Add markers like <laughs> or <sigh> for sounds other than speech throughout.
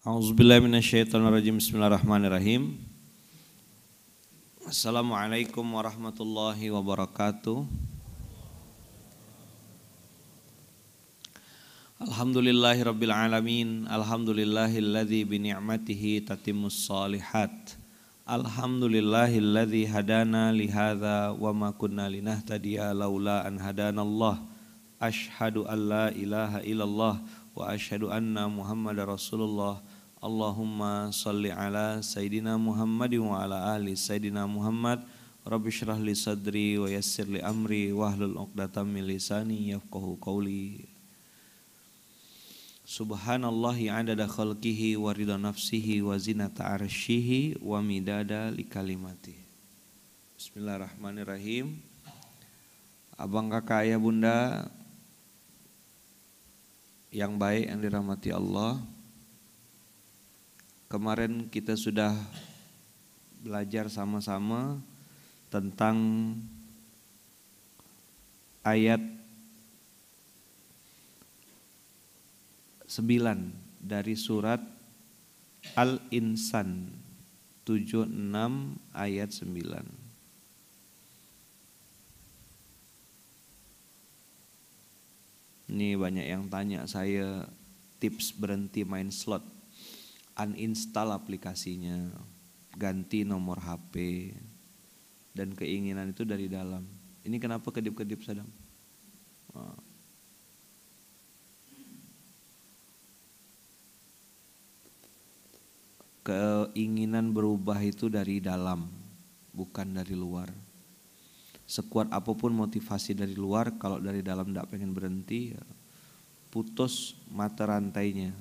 Auzubillahiminasyaitonirrajim Bismillahirrahmanirrahim Assalamualaikum warahmatullahi wabarakatuh Alhamdulillahi rabbil alamin Alhamdulillahilladzi bini'matihi tatimus salihat Alhamdulillahilladzi hadana lihada wa ma kunna linahtadiya laula an hadanallah Ashhadu an la ilaha illallah wa ashhadu anna Muhammad rasulullah Allahumma salli ala Sayyidina Muhammad wa ala ahli Sayyidina Muhammad Rabbi syrah li sadri wa yassir li amri wahlul uqdatan min lisani yafqahu qawli Subhanallahi adada khalqihi wa rida nafsihi wa zinata arshihi wa midada li kalimati. Bismillahirrahmanirrahim. Abang kakak ayah bunda yang baik yang dirahmati Allah kemarin kita sudah belajar sama-sama tentang ayat 9 dari surat Al-Insan 76 ayat 9. Ini banyak yang tanya saya tips berhenti main slot uninstall aplikasinya, ganti nomor HP, dan keinginan itu dari dalam. Ini kenapa kedip-kedip sedang? Keinginan berubah itu dari dalam, bukan dari luar. Sekuat apapun motivasi dari luar, kalau dari dalam tidak pengen berhenti, ya putus mata rantainya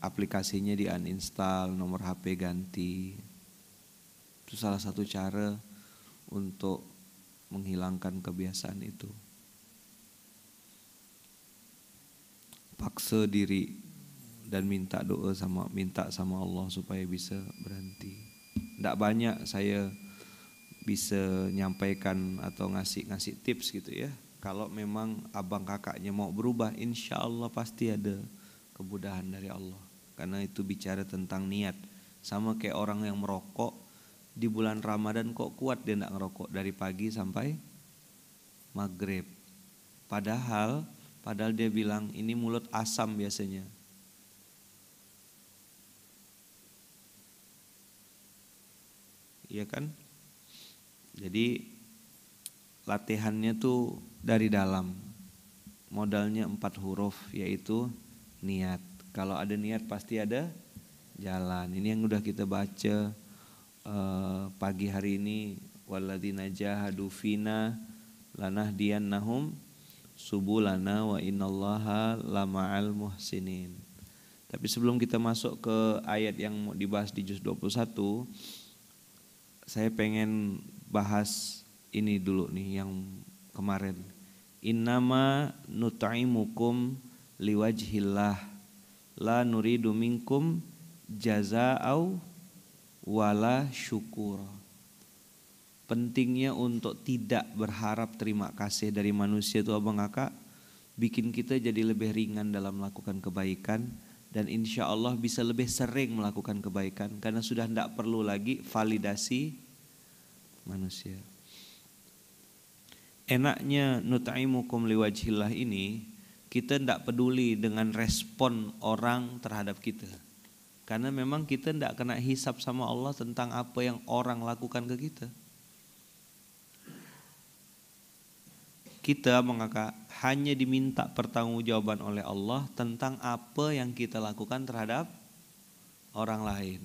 aplikasinya di uninstall, nomor HP ganti. Itu salah satu cara untuk menghilangkan kebiasaan itu. Paksa diri dan minta doa sama minta sama Allah supaya bisa berhenti. Tidak banyak saya bisa nyampaikan atau ngasih ngasih tips gitu ya. Kalau memang abang kakaknya mau berubah, insya Allah pasti ada kemudahan dari Allah karena itu bicara tentang niat sama kayak orang yang merokok di bulan Ramadan kok kuat dia tidak ngerokok dari pagi sampai maghrib padahal padahal dia bilang ini mulut asam biasanya iya kan jadi latihannya tuh dari dalam modalnya empat huruf yaitu niat kalau ada niat pasti ada jalan. Ini yang udah kita baca uh, pagi hari ini waladina jahadu fina nahum subulana wa innallaha lama'al muhsinin. Tapi sebelum kita masuk ke ayat yang dibahas di juz 21 saya pengen bahas ini dulu nih yang kemarin. Innama nut'imukum liwajhillah la nuridu minkum jaza'au wala syukur. Pentingnya untuk tidak berharap terima kasih dari manusia itu abang kakak bikin kita jadi lebih ringan dalam melakukan kebaikan dan insya Allah bisa lebih sering melakukan kebaikan karena sudah tidak perlu lagi validasi manusia. Enaknya nutaimukum liwajhillah ini kita tidak peduli dengan respon orang terhadap kita. Karena memang kita tidak kena hisap sama Allah tentang apa yang orang lakukan ke kita. Kita mengaka hanya diminta pertanggungjawaban oleh Allah tentang apa yang kita lakukan terhadap orang lain.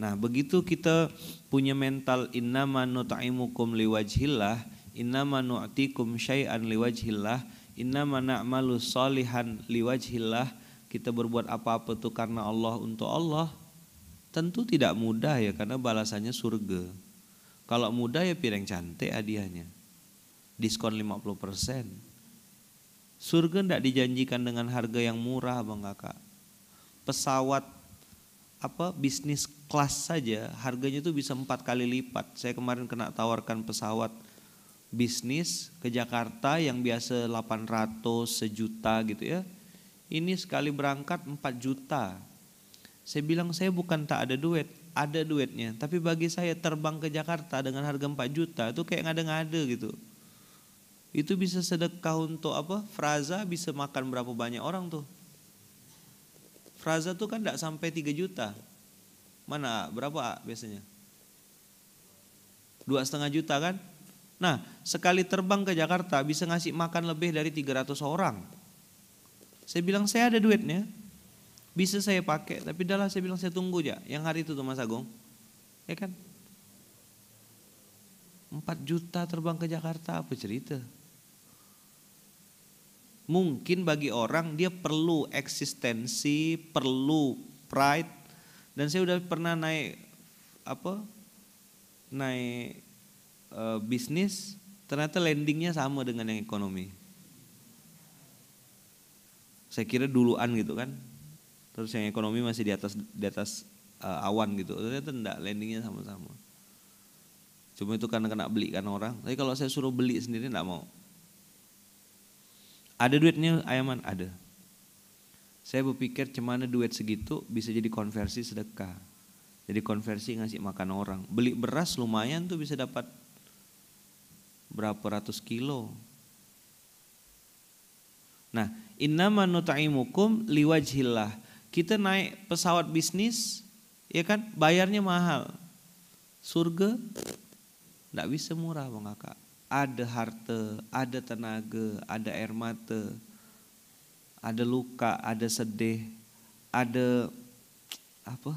Nah, begitu kita punya mental innama nut'imukum liwajhillah, innama nu'atikum syai'an liwajhillah, mana na'malu solihan liwajhillah kita berbuat apa-apa itu karena Allah untuk Allah tentu tidak mudah ya karena balasannya surga kalau mudah ya piring cantik hadiahnya diskon 50% surga tidak dijanjikan dengan harga yang murah bang kakak pesawat apa bisnis kelas saja harganya itu bisa empat kali lipat saya kemarin kena tawarkan pesawat bisnis ke Jakarta yang biasa 800 sejuta gitu ya. Ini sekali berangkat 4 juta. Saya bilang saya bukan tak ada duit, ada duitnya. Tapi bagi saya terbang ke Jakarta dengan harga 4 juta itu kayak ngada-ngada gitu. Itu bisa sedekah untuk apa? Fraza bisa makan berapa banyak orang tuh. Fraza tuh kan tidak sampai 3 juta. Mana berapa biasanya? Dua setengah juta kan? Nah, sekali terbang ke Jakarta bisa ngasih makan lebih dari 300 orang. Saya bilang saya ada duitnya, bisa saya pakai, tapi dahlah saya bilang saya tunggu ya, yang hari itu tuh Mas Agung. Ya kan? 4 juta terbang ke Jakarta apa cerita? Mungkin bagi orang dia perlu eksistensi, perlu pride. Dan saya udah pernah naik apa? Naik Eh, bisnis ternyata landingnya sama dengan yang ekonomi. Saya kira duluan gitu kan. Terus yang ekonomi masih di atas di atas uh, awan gitu. Ternyata enggak landingnya sama-sama. Cuma itu karena kena beli kan orang. Tapi kalau saya suruh beli sendiri enggak mau. Ada duitnya ayaman? Ada. Saya berpikir cemana duit segitu bisa jadi konversi sedekah. Jadi konversi ngasih makan orang. Beli beras lumayan tuh bisa dapat berapa ratus kilo. Nah, innama nut'imukum liwajhillah. Kita naik pesawat bisnis, ya kan? Bayarnya mahal. Surga tidak bisa murah, Bang Kakak. Ada harta, ada tenaga, ada air mata, ada luka, ada sedih, ada apa?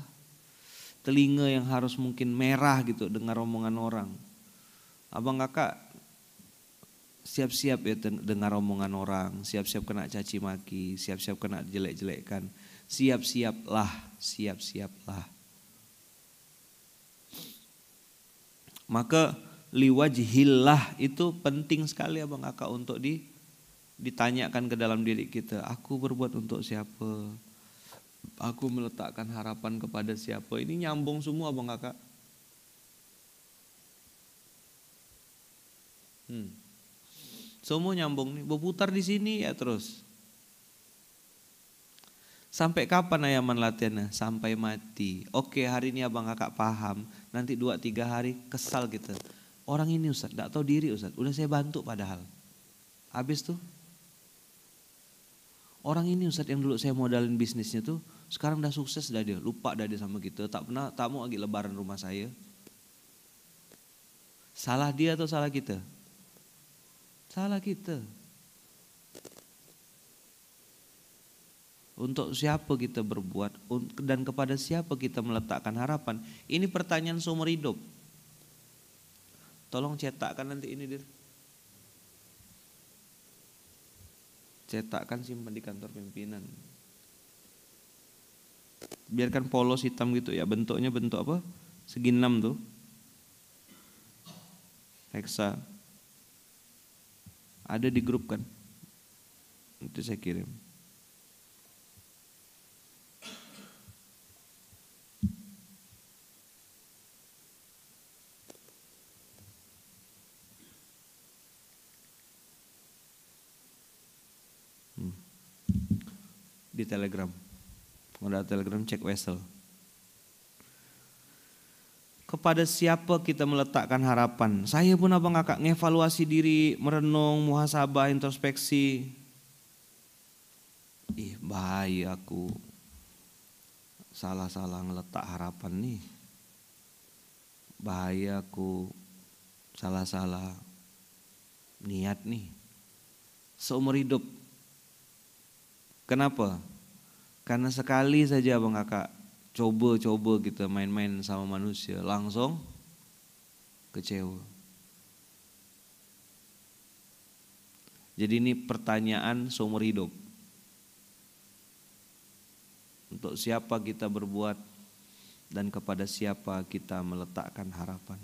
Telinga yang harus mungkin merah gitu dengar omongan orang. Abang Kakak siap-siap ya dengar omongan orang, siap-siap kena caci maki, siap-siap kena jelek jelekkan Siap-siaplah, siap-siaplah. Maka liwajhillah itu penting sekali Abang Kakak untuk di ditanyakan ke dalam diri kita, aku berbuat untuk siapa? Aku meletakkan harapan kepada siapa? Ini nyambung semua Abang Kakak. Hmm. Semua nyambung nih, berputar di sini ya terus. Sampai kapan ayaman latihannya? Sampai mati. Oke hari ini abang kakak paham. Nanti dua tiga hari kesal kita. Orang ini Ustaz, gak tahu diri Ustaz. Udah saya bantu padahal. Habis tuh. Orang ini Ustaz yang dulu saya modalin bisnisnya tuh. Sekarang udah sukses dah dia. Lupa dah dia sama kita. Tak pernah, tak mau lagi lebaran rumah saya. Salah dia atau salah kita? Salah kita. Untuk siapa kita berbuat dan kepada siapa kita meletakkan harapan? Ini pertanyaan seumur hidup. Tolong cetakkan nanti ini, Dir. Cetakkan simpan di kantor pimpinan. Biarkan polos hitam gitu ya, bentuknya bentuk apa? Segi enam tuh. hexa ada di grup kan? Itu saya kirim. Hmm. Di Telegram. Kalau ada Telegram cek Wesel kepada siapa kita meletakkan harapan. Saya pun abang kakak ngevaluasi diri, merenung, muhasabah, introspeksi. Ih bahaya aku salah-salah ngeletak harapan nih. Bahaya aku salah-salah niat nih. Seumur hidup. Kenapa? Karena sekali saja abang kakak coba-coba kita main-main sama manusia langsung kecewa. Jadi ini pertanyaan seumur hidup. Untuk siapa kita berbuat dan kepada siapa kita meletakkan harapan.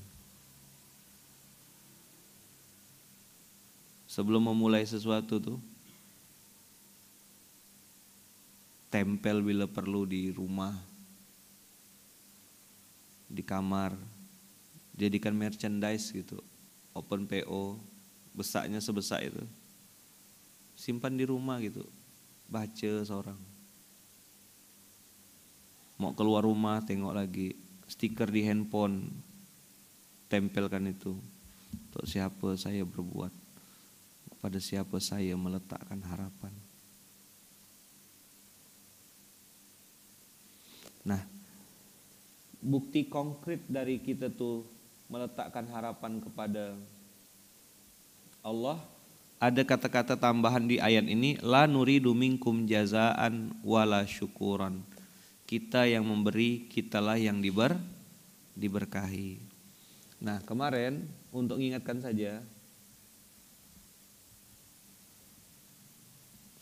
Sebelum memulai sesuatu tuh tempel bila perlu di rumah di kamar jadikan merchandise gitu open PO besarnya sebesar itu simpan di rumah gitu baca seorang mau keluar rumah tengok lagi stiker di handphone tempelkan itu untuk siapa saya berbuat kepada siapa saya meletakkan harapan nah bukti konkret dari kita tuh meletakkan harapan kepada Allah ada kata-kata tambahan di ayat ini la nuri dumingkum jazaan wala syukuran kita yang memberi kitalah yang diber diberkahi nah kemarin untuk mengingatkan saja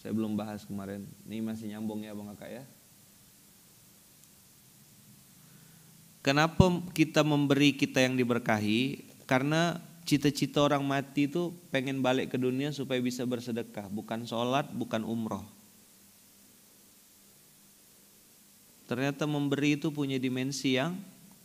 saya belum bahas kemarin ini masih nyambung ya bang kakak ya Kenapa kita memberi kita yang diberkahi? Karena cita-cita orang mati itu pengen balik ke dunia supaya bisa bersedekah, bukan sholat, bukan umroh. Ternyata memberi itu punya dimensi yang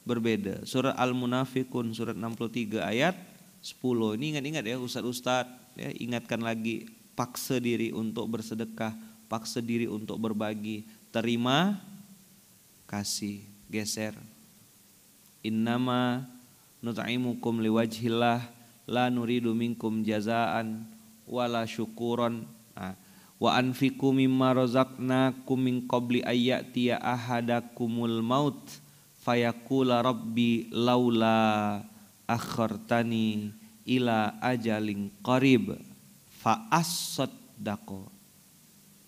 berbeda. Surat Al-Munafikun surat 63 ayat 10. Ini ingat-ingat ya ustad-ustad ya ingatkan lagi paksa diri untuk bersedekah, paksa diri untuk berbagi, terima kasih, geser innama nut'imukum liwajhillah la nuridu minkum jazaan wala syukuran nah, wa anfiku mimma razaqnakum min qabli ayyatiya ahadakumul maut fayakula rabbi laula akhartani ila ajalin qarib fa asaddaqo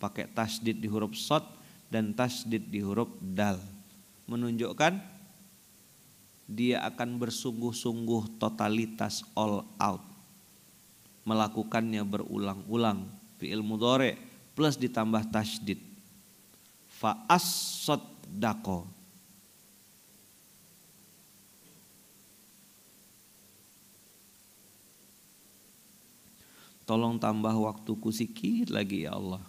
pakai tasdid di huruf sot dan tasdid di huruf dal menunjukkan dia akan bersungguh-sungguh totalitas all out melakukannya berulang-ulang fi'il mudhari plus ditambah tasydid fa'as dako Tolong tambah waktuku sikit lagi ya Allah.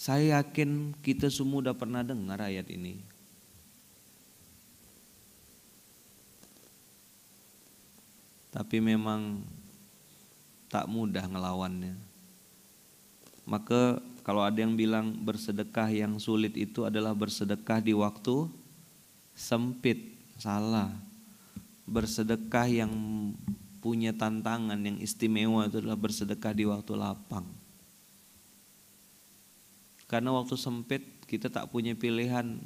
Saya yakin kita semua sudah pernah dengar ayat ini. tapi memang tak mudah ngelawannya. Maka kalau ada yang bilang bersedekah yang sulit itu adalah bersedekah di waktu sempit, salah. Bersedekah yang punya tantangan yang istimewa itu adalah bersedekah di waktu lapang. Karena waktu sempit kita tak punya pilihan.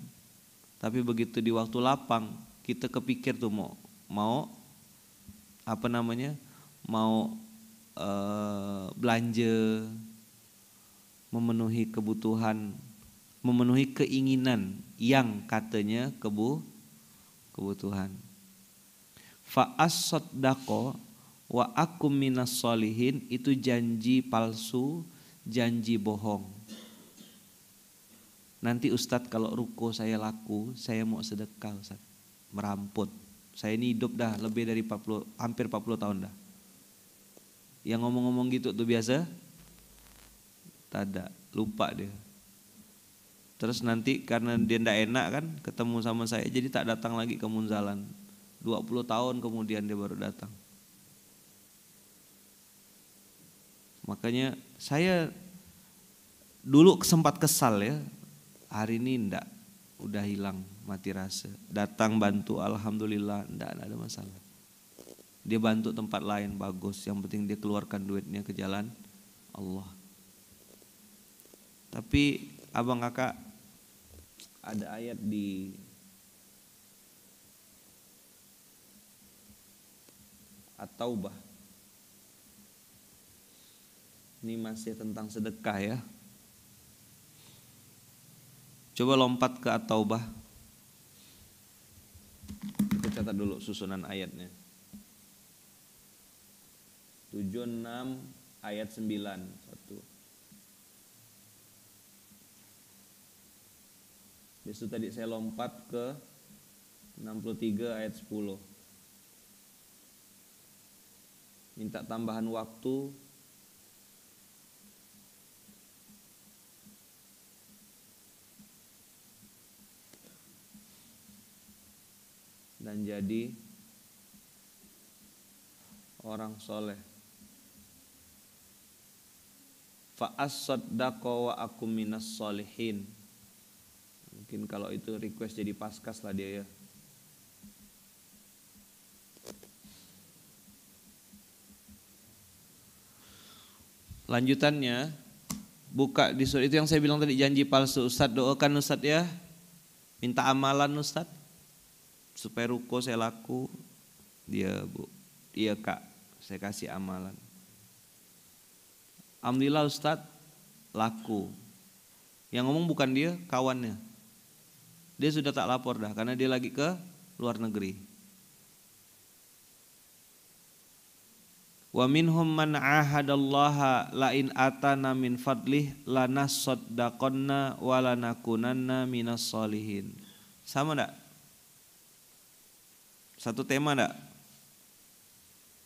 Tapi begitu di waktu lapang kita kepikir tuh mau mau apa namanya mau uh, belanja memenuhi kebutuhan memenuhi keinginan yang katanya kebu kebutuhan fa as wa akum minas solihin itu janji palsu janji bohong nanti ustadz kalau ruko saya laku saya mau sedekah ustadz merampot saya ini hidup dah lebih dari 40, hampir 40 tahun dah. Yang ngomong-ngomong gitu tuh biasa? Tada, lupa dia. Terus nanti karena dia ndak enak kan ketemu sama saya jadi tak datang lagi ke Munzalan. 20 tahun kemudian dia baru datang. Makanya saya dulu sempat kesal ya, hari ini ndak udah hilang mati rasa. Datang bantu alhamdulillah tidak ada masalah. Dia bantu tempat lain bagus, yang penting dia keluarkan duitnya ke jalan Allah. Tapi abang kakak ada ayat di At-Taubah. Ini masih tentang sedekah ya. Coba lompat ke At-Taubah kita catat dulu susunan ayatnya. 76 ayat 9 satu. Besok tadi saya lompat ke 63 ayat 10. Minta tambahan waktu dan jadi orang soleh. faas wa aku minas solihin. Mungkin kalau itu request jadi paskas lah dia ya. Lanjutannya buka di surat itu yang saya bilang tadi janji palsu Ustaz doakan Ustaz ya. Minta amalan Ustaz supaya ruko saya laku dia bu iya kak saya kasih amalan Alhamdulillah ustad laku yang ngomong bukan dia kawannya dia sudah tak lapor dah karena dia lagi ke luar negeri wa minhum man ahadallaha la in atana min fadlih lanasaddaqanna wa lanakunanna minas solihin sama enggak satu tema enggak?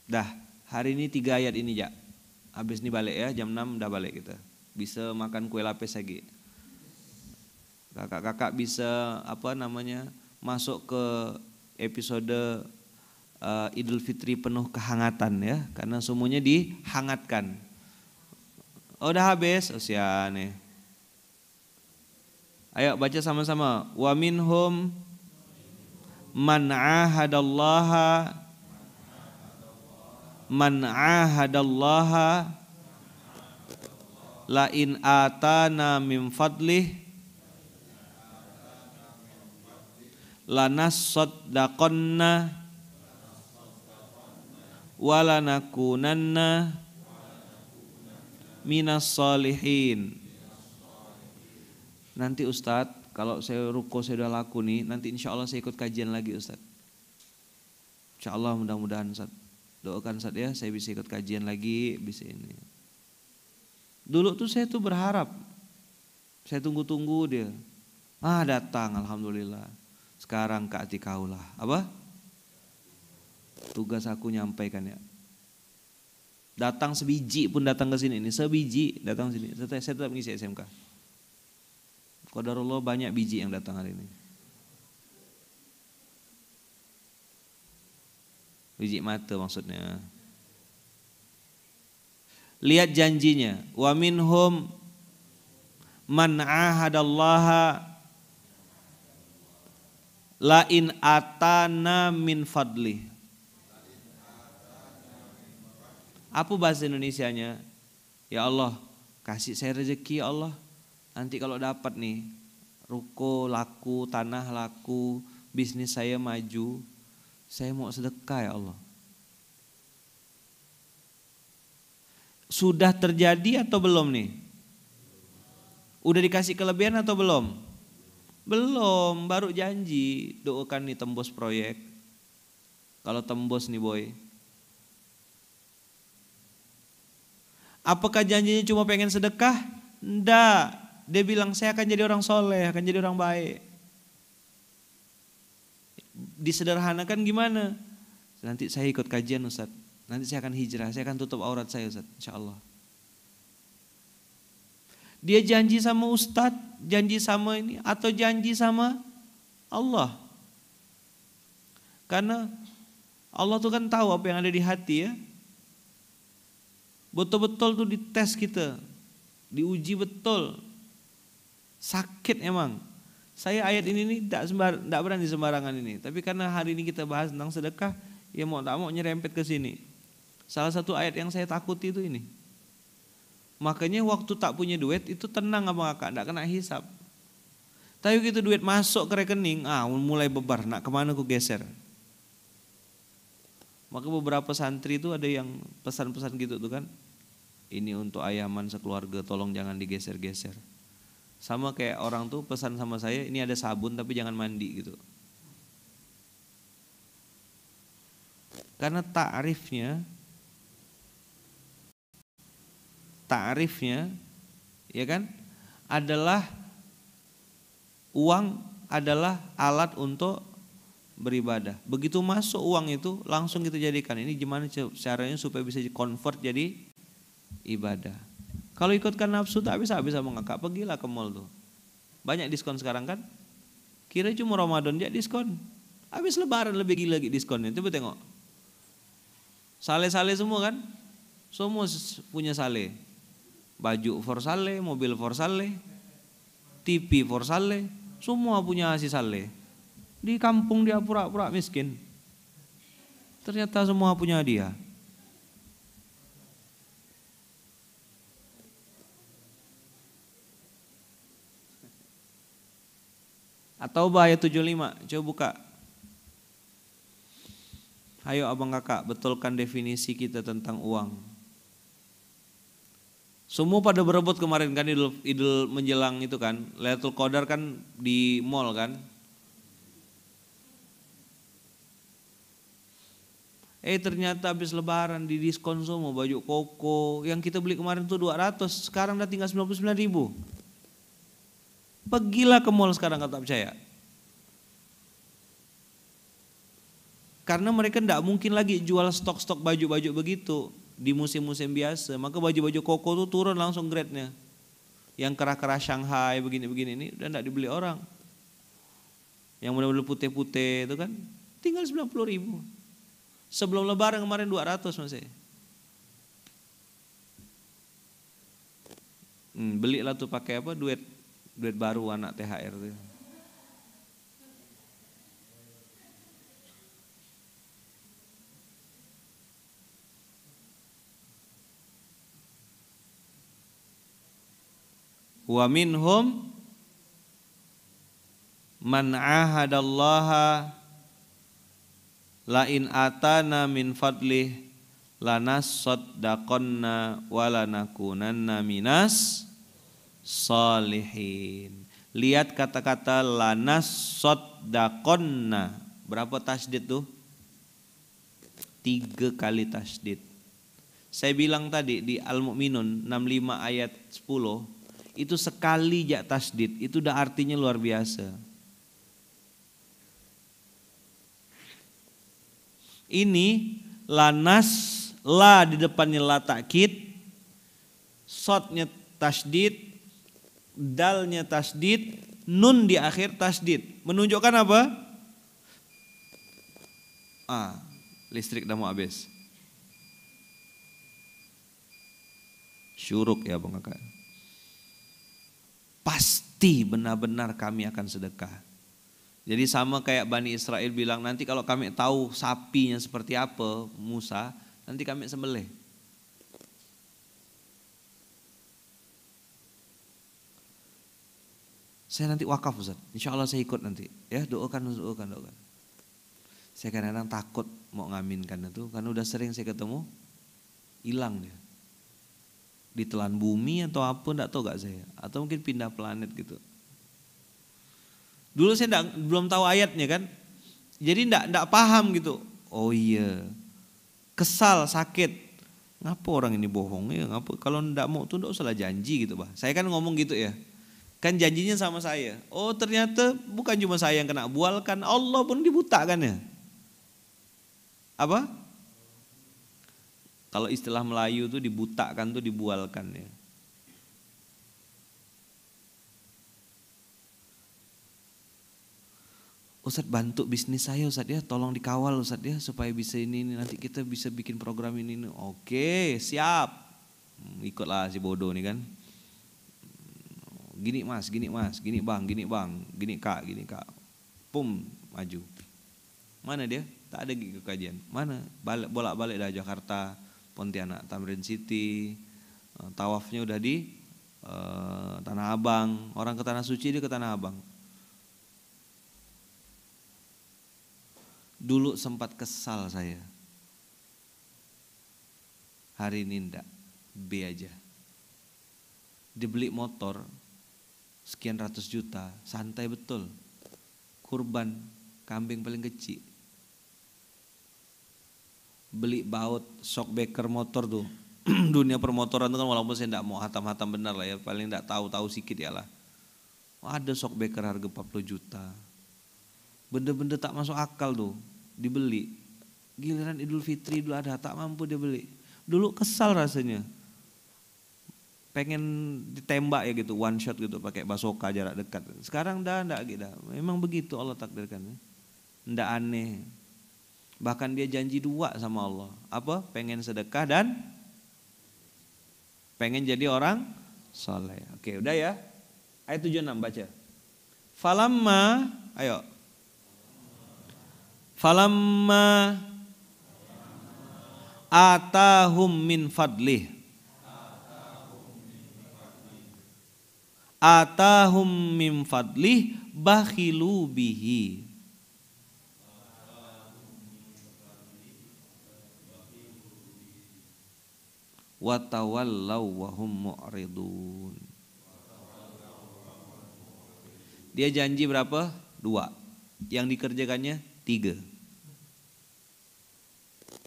Dah, hari ini tiga ayat ini ya. Habis ini balik ya, jam 6 udah balik kita. Bisa makan kue lapis lagi. Kakak-kakak bisa apa namanya masuk ke episode uh, Idul Fitri penuh kehangatan ya, karena semuanya dihangatkan. Oh, udah habis, oh, nih. Ayo baca sama-sama. Wamin home man ahadallaha man ahadallaha la in atana min fadlih lanassaddaqanna walanakunanna minas salihin nanti Ustadz kalau saya ruko saya udah laku nih, nanti insya Allah saya ikut kajian lagi Ustaz. Insya Allah mudah-mudahan Ustaz. Doakan Ustaz ya, saya bisa ikut kajian lagi, bisa ini. Dulu tuh saya tuh berharap, saya tunggu-tunggu dia. Ah datang Alhamdulillah. Sekarang Kak Ati Apa? Tugas aku nyampaikan ya datang sebiji pun datang ke sini ini sebiji datang sini saya tetap ngisi SMK Qadarullah banyak biji yang datang hari ini. Biji mata maksudnya. Lihat janjinya. Wa minhum man ahadallaha lain atana min fadli. Apa bahasa Indonesianya? Ya Allah, kasih saya rezeki ya Allah nanti kalau dapat nih ruko laku, tanah laku, bisnis saya maju, saya mau sedekah ya Allah. Sudah terjadi atau belum nih? Udah dikasih kelebihan atau belum? Belum, baru janji doakan nih tembus proyek. Kalau tembus nih boy. Apakah janjinya cuma pengen sedekah? Enggak, dia bilang saya akan jadi orang soleh, akan jadi orang baik. Disederhanakan gimana? Nanti saya ikut kajian Ustaz. Nanti saya akan hijrah, saya akan tutup aurat saya Ustaz, insya Allah. Dia janji sama Ustaz, janji sama ini, atau janji sama Allah. Karena Allah tuh kan tahu apa yang ada di hati ya. Betul-betul tuh dites kita, diuji betul Sakit emang. Saya ayat ini nih tidak sembar, tidak berani sembarangan ini. Tapi karena hari ini kita bahas tentang sedekah, ya mau tak mau nyerempet ke sini. Salah satu ayat yang saya takuti itu ini. Makanya waktu tak punya duit itu tenang abang kakak, tidak kena hisap. Tapi gitu duit masuk ke rekening, ah mulai bebar, nak kemana ku geser. Maka beberapa santri itu ada yang pesan-pesan gitu tuh kan. Ini untuk ayaman sekeluarga, tolong jangan digeser-geser sama kayak orang tuh pesan sama saya ini ada sabun tapi jangan mandi gitu karena takrifnya takrifnya ya kan adalah uang adalah alat untuk beribadah begitu masuk uang itu langsung kita jadikan ini gimana caranya supaya bisa convert jadi ibadah kalau ikutkan nafsu tak bisa bisa mengakak. Pergilah ke mall tuh. Banyak diskon sekarang kan? Kira cuma Ramadan dia diskon. Habis lebaran lebih gila lagi diskonnya. Coba tengok. Sale-sale semua kan? Semua punya sale. Baju for sale, mobil for sale, TV for sale, semua punya si sale. Di kampung dia pura-pura miskin. Ternyata semua punya dia. atau bahaya ayat 75, coba buka. Ayo abang kakak, betulkan definisi kita tentang uang. Semua pada berebut kemarin kan idul, idul menjelang itu kan. Lailatul Qadar kan di mall kan. Eh ternyata habis lebaran di diskon semua baju koko yang kita beli kemarin tuh 200 sekarang udah tinggal 99 ribu. Pergilah ke mall sekarang kalau tak percaya. Karena mereka tidak mungkin lagi jual stok-stok baju-baju begitu di musim-musim biasa. Maka baju-baju koko itu turun langsung grade-nya. Yang kerah-kerah Shanghai begini-begini ini udah tidak dibeli orang. Yang benar-benar putih-putih itu kan tinggal 90 ribu. Sebelum lebaran kemarin 200 masih. E. Hmm, belilah tuh pakai apa Duit duit baru anak THR tuh. Wa minhum man ahadallaha lain atana min fadlih dakonna wa lanakunanna minas salihin. Lihat kata-kata lanas sodakonna. Berapa tasdid tuh? Tiga kali tasdid. Saya bilang tadi di Al-Mu'minun 65 ayat 10. Itu sekali jak tasdid. Itu udah artinya luar biasa. Ini lanas la di depannya la takkid sotnya tasdid dalnya tasdid, nun di akhir tasdid. Menunjukkan apa? Ah, listrik dah mau habis. Syuruk ya Bang Kakak. Pasti benar-benar kami akan sedekah. Jadi sama kayak Bani Israel bilang nanti kalau kami tahu sapinya seperti apa Musa, nanti kami sembelih. Saya nanti wakaf Ustaz. Insya Allah saya ikut nanti. Ya doakan, doakan, doakan. Saya kadang-kadang takut mau ngaminkan itu. Karena udah sering saya ketemu. Hilang dia. Ditelan bumi atau apa enggak tahu gak saya. Atau mungkin pindah planet gitu. Dulu saya enggak, belum tahu ayatnya kan. Jadi enggak, enggak paham gitu. Oh iya. Kesal, sakit ngapa orang ini bohong ya ngapa kalau ndak mau tuh enggak usah janji gitu bah saya kan ngomong gitu ya Kan janjinya sama saya. Oh ternyata bukan cuma saya yang kena bual kan Allah pun dibutakan ya. Apa? Kalau istilah Melayu tuh dibutakan tuh dibualkan ya. Ustadz bantu bisnis saya Ustadz ya, tolong dikawal Ustadz ya supaya bisa ini, ini nanti kita bisa bikin program ini. ini. Oke, siap. Hmm, ikutlah si bodoh nih kan gini mas, gini mas, gini bang, gini bang, gini kak, gini kak. Pum, maju. Mana dia? Tak ada gitu kajian. Mana? Balik, bolak-balik dari Jakarta, Pontianak, Tamrin City. Eh, tawafnya udah di eh, Tanah Abang. Orang ke Tanah Suci dia ke Tanah Abang. Dulu sempat kesal saya. Hari ini enggak. B aja dibeli motor sekian ratus juta, santai betul. Kurban kambing paling kecil. Beli baut, shockbreaker motor tuh. <clears throat> Dunia permotoran tuh kan walaupun saya tidak mau hatam-hatam benar lah ya, paling tidak tahu-tahu sedikit ya lah. Oh, ada shockbreaker harga 40 juta. Benda-benda tak masuk akal tuh, dibeli. Giliran Idul Fitri dulu ada tak mampu dia beli. Dulu kesal rasanya, pengen ditembak ya gitu one shot gitu pakai basoka jarak dekat sekarang dah enggak gitu memang begitu Allah takdirkan enggak aneh bahkan dia janji dua sama Allah apa pengen sedekah dan pengen jadi orang soleh oke udah ya ayat 76 baca falamma ayo falamma atahum min fadlih atahum min fadlih bakhilu bihi dia janji berapa? Dua. Yang dikerjakannya tiga.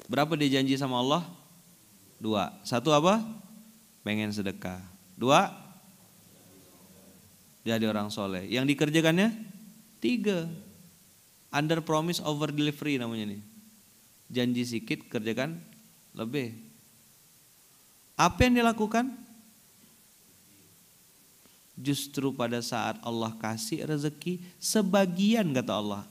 Berapa dia janji sama Allah? Dua. Satu apa? Pengen sedekah. Dua, jadi orang soleh. Yang dikerjakannya tiga. Under promise over delivery namanya nih. Janji sedikit kerjakan lebih. Apa yang dilakukan? Justru pada saat Allah kasih rezeki sebagian kata Allah.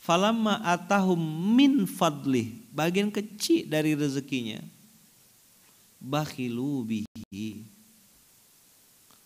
Falamma atahum min fadlih, bagian kecil dari rezekinya. Bakhilu bihi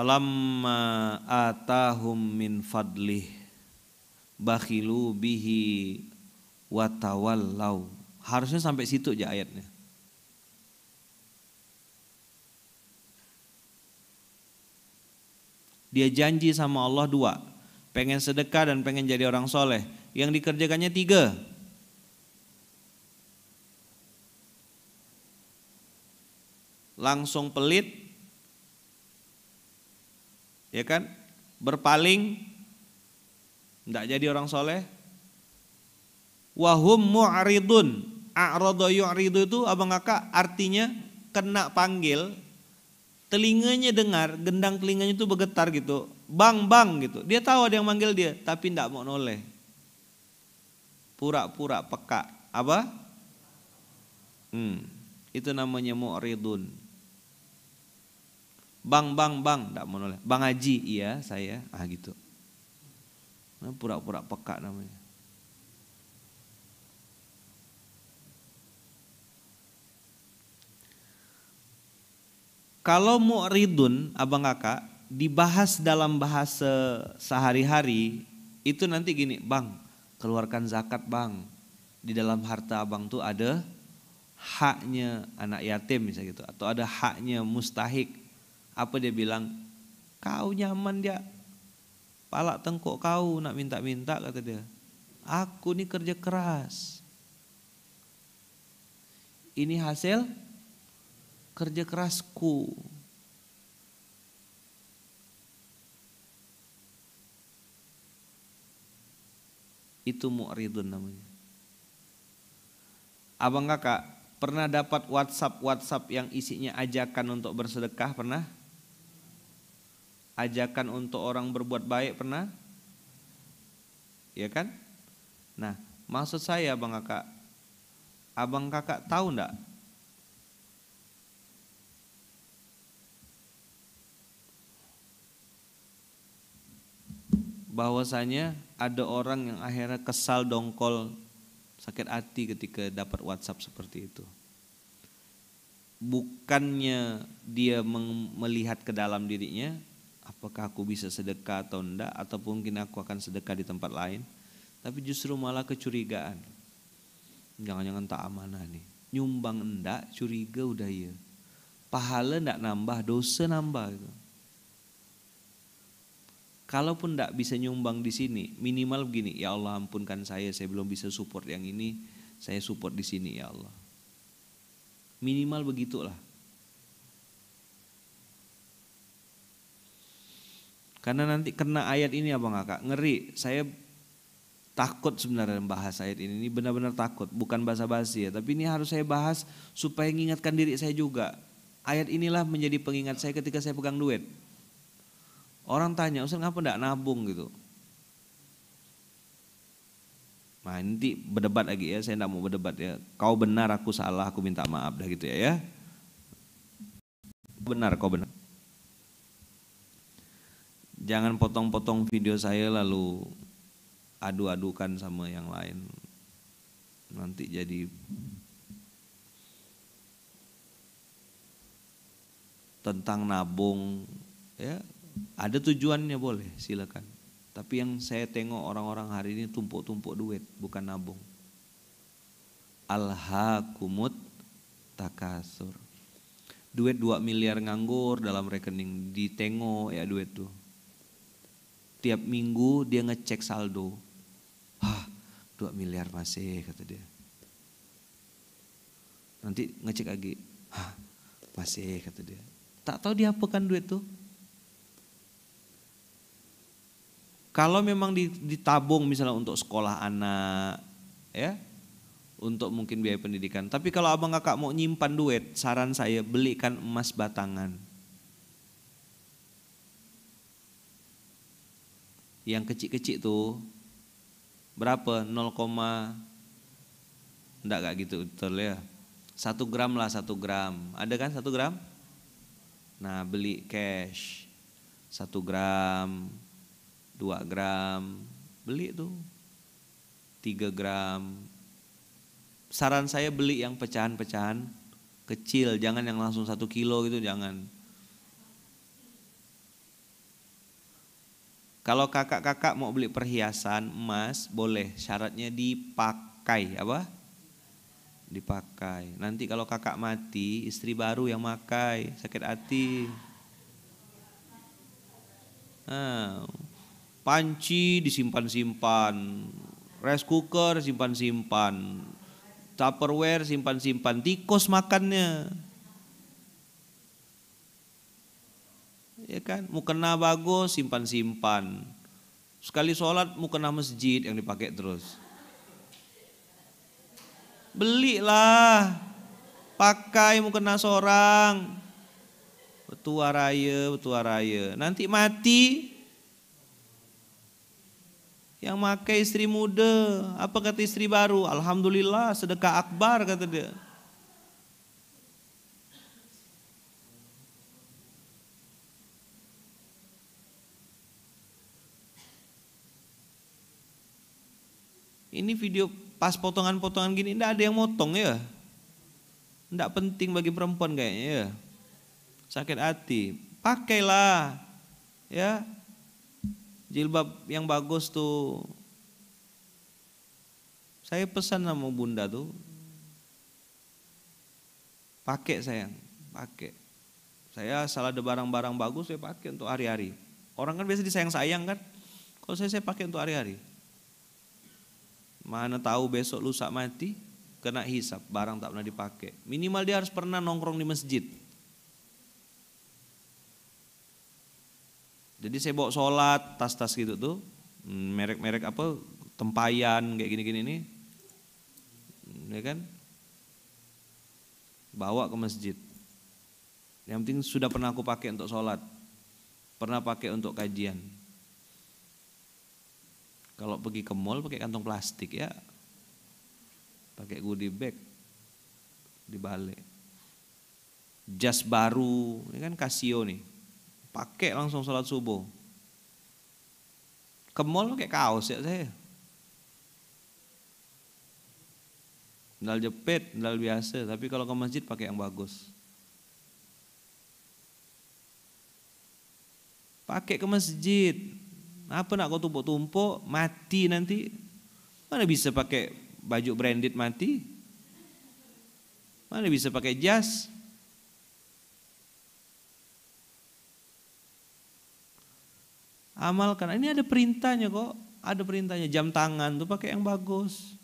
falamma atahum min fadlih bakhilu bihi watawallau harusnya sampai situ aja ayatnya dia janji sama Allah dua pengen sedekah dan pengen jadi orang soleh yang dikerjakannya tiga langsung pelit ya kan? Berpaling, tidak jadi orang soleh. Wahum mu'aridun, a'rodo yu'aridu itu abang kakak artinya kena panggil, telinganya dengar, gendang telinganya itu bergetar gitu, bang bang gitu. Dia tahu ada yang manggil dia, tapi tidak mau noleh. Pura-pura peka, apa? Hmm, itu namanya mu'aridun. Bang, bang, bang, tidak menoleh. Bang Haji, iya saya, ah gitu. Nah, pura-pura peka namanya. Kalau mu'ridun, abang kakak, dibahas dalam bahasa sehari-hari, itu nanti gini, bang, keluarkan zakat bang. Di dalam harta abang tuh ada haknya anak yatim misalnya gitu. Atau ada haknya mustahik apa dia bilang? Kau nyaman dia. Palak tengkok kau nak minta-minta kata dia. Aku ini kerja keras. Ini hasil kerja kerasku. Itu mu'ridun namanya. Abang kakak pernah dapat WhatsApp-WhatsApp yang isinya ajakan untuk bersedekah pernah? ajakan untuk orang berbuat baik pernah? Ya kan? Nah, maksud saya Bang Kakak, Abang Kakak tahu enggak? Bahwasanya ada orang yang akhirnya kesal dongkol sakit hati ketika dapat WhatsApp seperti itu. Bukannya dia melihat ke dalam dirinya, apakah aku bisa sedekah atau enggak atau mungkin aku akan sedekah di tempat lain tapi justru malah kecurigaan jangan-jangan tak amanah nih nyumbang enggak curiga udah ya pahala enggak nambah dosa nambah gitu. kalaupun enggak bisa nyumbang di sini minimal begini ya Allah ampunkan saya saya belum bisa support yang ini saya support di sini ya Allah minimal begitulah Karena nanti kena ayat ini abang kakak, ngeri. Saya takut sebenarnya membahas ayat ini, ini benar-benar takut. Bukan basa-basi ya, tapi ini harus saya bahas supaya mengingatkan diri saya juga. Ayat inilah menjadi pengingat saya ketika saya pegang duit. Orang tanya, Ustaz ngapa enggak nabung gitu. Nah nanti berdebat lagi ya, saya enggak mau berdebat ya. Kau benar, aku salah, aku minta maaf dah gitu ya ya. Benar, kau benar. Jangan potong-potong video saya lalu adu-adukan sama yang lain. Nanti jadi tentang nabung ya ada tujuannya boleh silakan tapi yang saya tengok orang-orang hari ini tumpuk-tumpuk duit bukan nabung Alha kumut takasur duit 2 miliar nganggur dalam rekening ditengok ya duit tuh Tiap minggu dia ngecek saldo. Hah, 2 miliar masih kata dia. Nanti ngecek lagi. Hah, masih kata dia. Tak tahu dia kan duit tuh. Kalau memang ditabung misalnya untuk sekolah anak, ya, untuk mungkin biaya pendidikan. Tapi kalau abang kakak mau nyimpan duit, saran saya belikan emas batangan yang kecil-kecil tuh berapa 0, enggak gak gitu betul ya satu gram lah satu gram ada kan satu gram nah beli cash satu gram dua gram beli tuh tiga gram saran saya beli yang pecahan-pecahan kecil jangan yang langsung satu kilo gitu jangan Kalau kakak-kakak mau beli perhiasan emas boleh, syaratnya dipakai apa? Dipakai. Nanti kalau kakak mati, istri baru yang makai, sakit hati. Nah, panci disimpan-simpan, rice cooker simpan-simpan, tupperware simpan-simpan, tikus makannya. ya kan? Mukena bagus simpan-simpan. Sekali sholat mukena masjid yang dipakai terus. Belilah, pakai mukena seorang. Betua raya, betua raya. Nanti mati yang pakai istri muda, apa kata istri baru? Alhamdulillah sedekah akbar kata dia. Ini video pas potongan-potongan gini ndak ada yang motong ya. Ndak penting bagi perempuan kayaknya ya. Sakit hati. Pakailah. Ya. Jilbab yang bagus tuh. Saya pesan sama bunda tuh. Pakai sayang, pakai. Saya salah ada barang-barang bagus saya pakai untuk hari-hari. Orang kan biasa disayang-sayang kan. Kalau saya saya pakai untuk hari-hari. Mana tahu besok lusa mati, kena hisap, barang tak pernah dipakai. Minimal dia harus pernah nongkrong di masjid. Jadi saya bawa sholat, tas-tas gitu tuh, hmm, merek-merek apa, tempayan kayak gini-gini nih, hmm, ya kan? Bawa ke masjid. Yang penting sudah pernah aku pakai untuk sholat, pernah pakai untuk kajian, kalau pergi ke mall pakai kantong plastik ya, pakai goodie bag dibalik. Jas baru, ini kan Casio nih, pakai langsung sholat subuh. Ke mall pakai kaos ya saya. Sandal jepit, sandal biasa, tapi kalau ke masjid pakai yang bagus. Pakai ke masjid, apa nak kau tumpuk-tumpuk, mati nanti. Mana bisa pakai baju branded mati? Mana bisa pakai jas? Amalkan. Ini ada perintahnya kok. Ada perintahnya. Jam tangan tuh pakai yang bagus.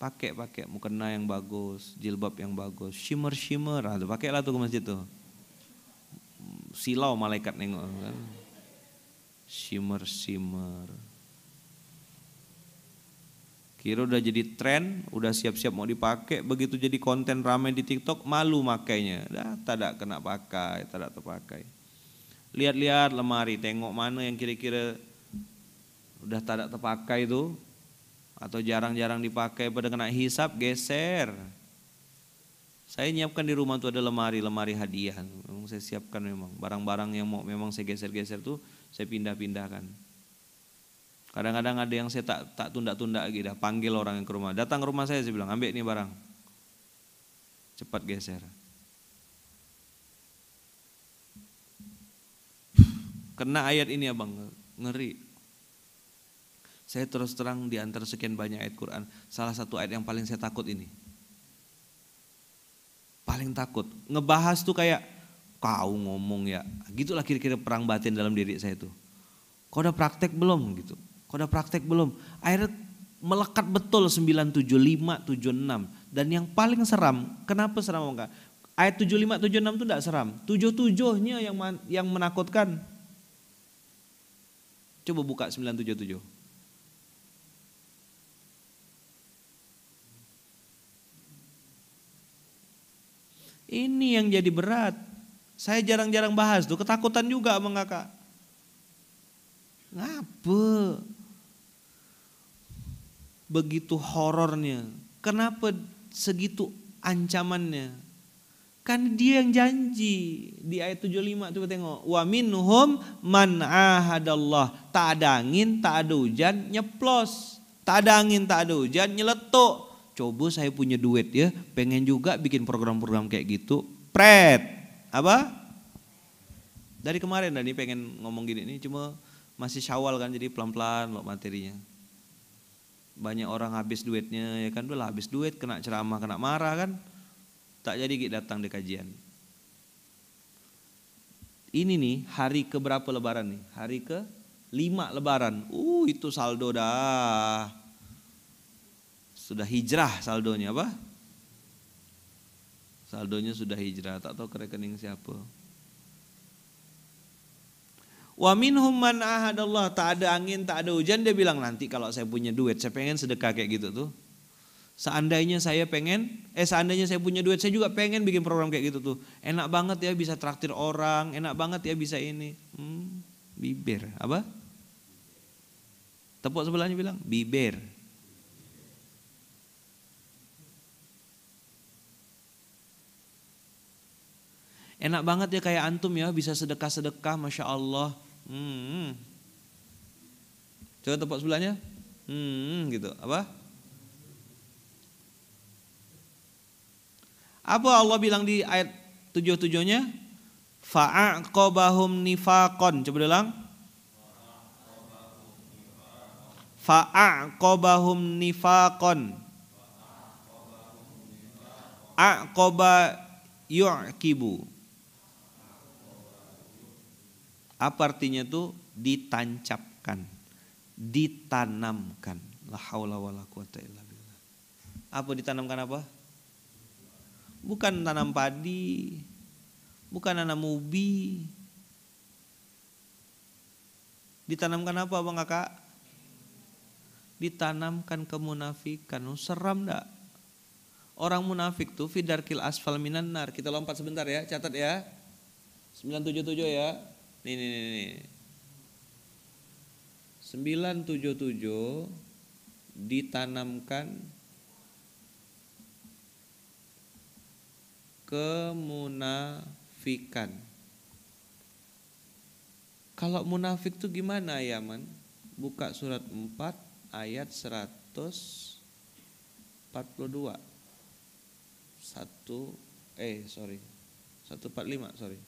Pakai pakai mukena yang bagus, jilbab yang bagus, shimmer shimmer. Ah, pakailah tuh ke masjid tuh silau malaikat nengok kan. Shimmer shimmer. Kira udah jadi tren, udah siap-siap mau dipakai, begitu jadi konten rame di TikTok malu makainya. Dah tak kena pakai, tak terpakai. Lihat-lihat lemari, tengok mana yang kira-kira udah tak ada terpakai itu, atau jarang-jarang dipakai pada kena hisap geser saya nyiapkan di rumah itu ada lemari, lemari hadiah. Memang saya siapkan memang barang-barang yang mau memang saya geser-geser tuh saya pindah-pindahkan. Kadang-kadang ada yang saya tak tak tunda-tunda lagi gitu dah panggil orang yang ke rumah, datang ke rumah saya saya bilang, "Ambil ini barang." Cepat geser. Kena ayat ini Abang, ngeri. Saya terus terang diantar sekian banyak ayat Quran, salah satu ayat yang paling saya takut ini saling takut. Ngebahas tuh kayak kau ngomong ya. Gitulah kira-kira perang batin dalam diri saya itu. Kau udah praktek belum gitu? Kau udah praktek belum? Akhirnya melekat betul 975, 76. Dan yang paling seram, kenapa seram enggak? Ayat 75, 76 itu enggak seram. 77-nya yang yang menakutkan. Coba buka 977. Ini yang jadi berat. Saya jarang-jarang bahas tuh, ketakutan juga sama kakak. Ngapa? Begitu horornya. Kenapa segitu ancamannya? Kan dia yang janji di ayat 75 coba tengok. Wa minhum man ahadallah. Tak ada angin, tak ada hujan, nyeplos. Tak ada angin, tak ada hujan, nyeletuk coba saya punya duit ya, pengen juga bikin program-program kayak gitu. Pret, apa? Dari kemarin Dani pengen ngomong gini, ini cuma masih syawal kan jadi pelan-pelan loh materinya. Banyak orang habis duitnya ya kan, udah habis duit kena ceramah, kena marah kan. Tak jadi datang di kajian. Ini nih hari keberapa lebaran nih? Hari ke lima lebaran. Uh itu saldo dah sudah hijrah saldonya apa? Saldonya sudah hijrah, tak tahu ke rekening siapa. Wa minhum man ahadallah, tak ada angin, tak ada hujan, dia bilang nanti kalau saya punya duit, saya pengen sedekah kayak gitu tuh. Seandainya saya pengen, eh seandainya saya punya duit, saya juga pengen bikin program kayak gitu tuh. Enak banget ya bisa traktir orang, enak banget ya bisa ini. Hmm, bibir, apa? Tepuk sebelahnya bilang, bibir. Enak banget ya kayak antum ya bisa sedekah-sedekah Masya Allah. Hmm. Coba tepuk sebelahnya. Hmm gitu. Apa? Apa Allah bilang di ayat tujuh tujuhnya, Fa'aqobahum nifakon. Coba ulang. Fa'aqobahum nifakon. Aqoba yu'kibu. Apa artinya itu? Ditancapkan, ditanamkan. La haula wala quwata Apa ditanamkan apa? Bukan tanam padi, bukan tanam ubi. Ditanamkan apa Bang Kakak? Ditanamkan kemunafikan. Oh, seram enggak? Orang munafik tuh fidarkil asfal minan nar. Kita lompat sebentar ya, catat ya. 977 ya. Nih nih nih. nih. 977 ditanamkan kemunafikan. Kalau munafik tuh gimana ya, Man? Buka surat 4 ayat 142. 1 eh sorry. 145, sorry.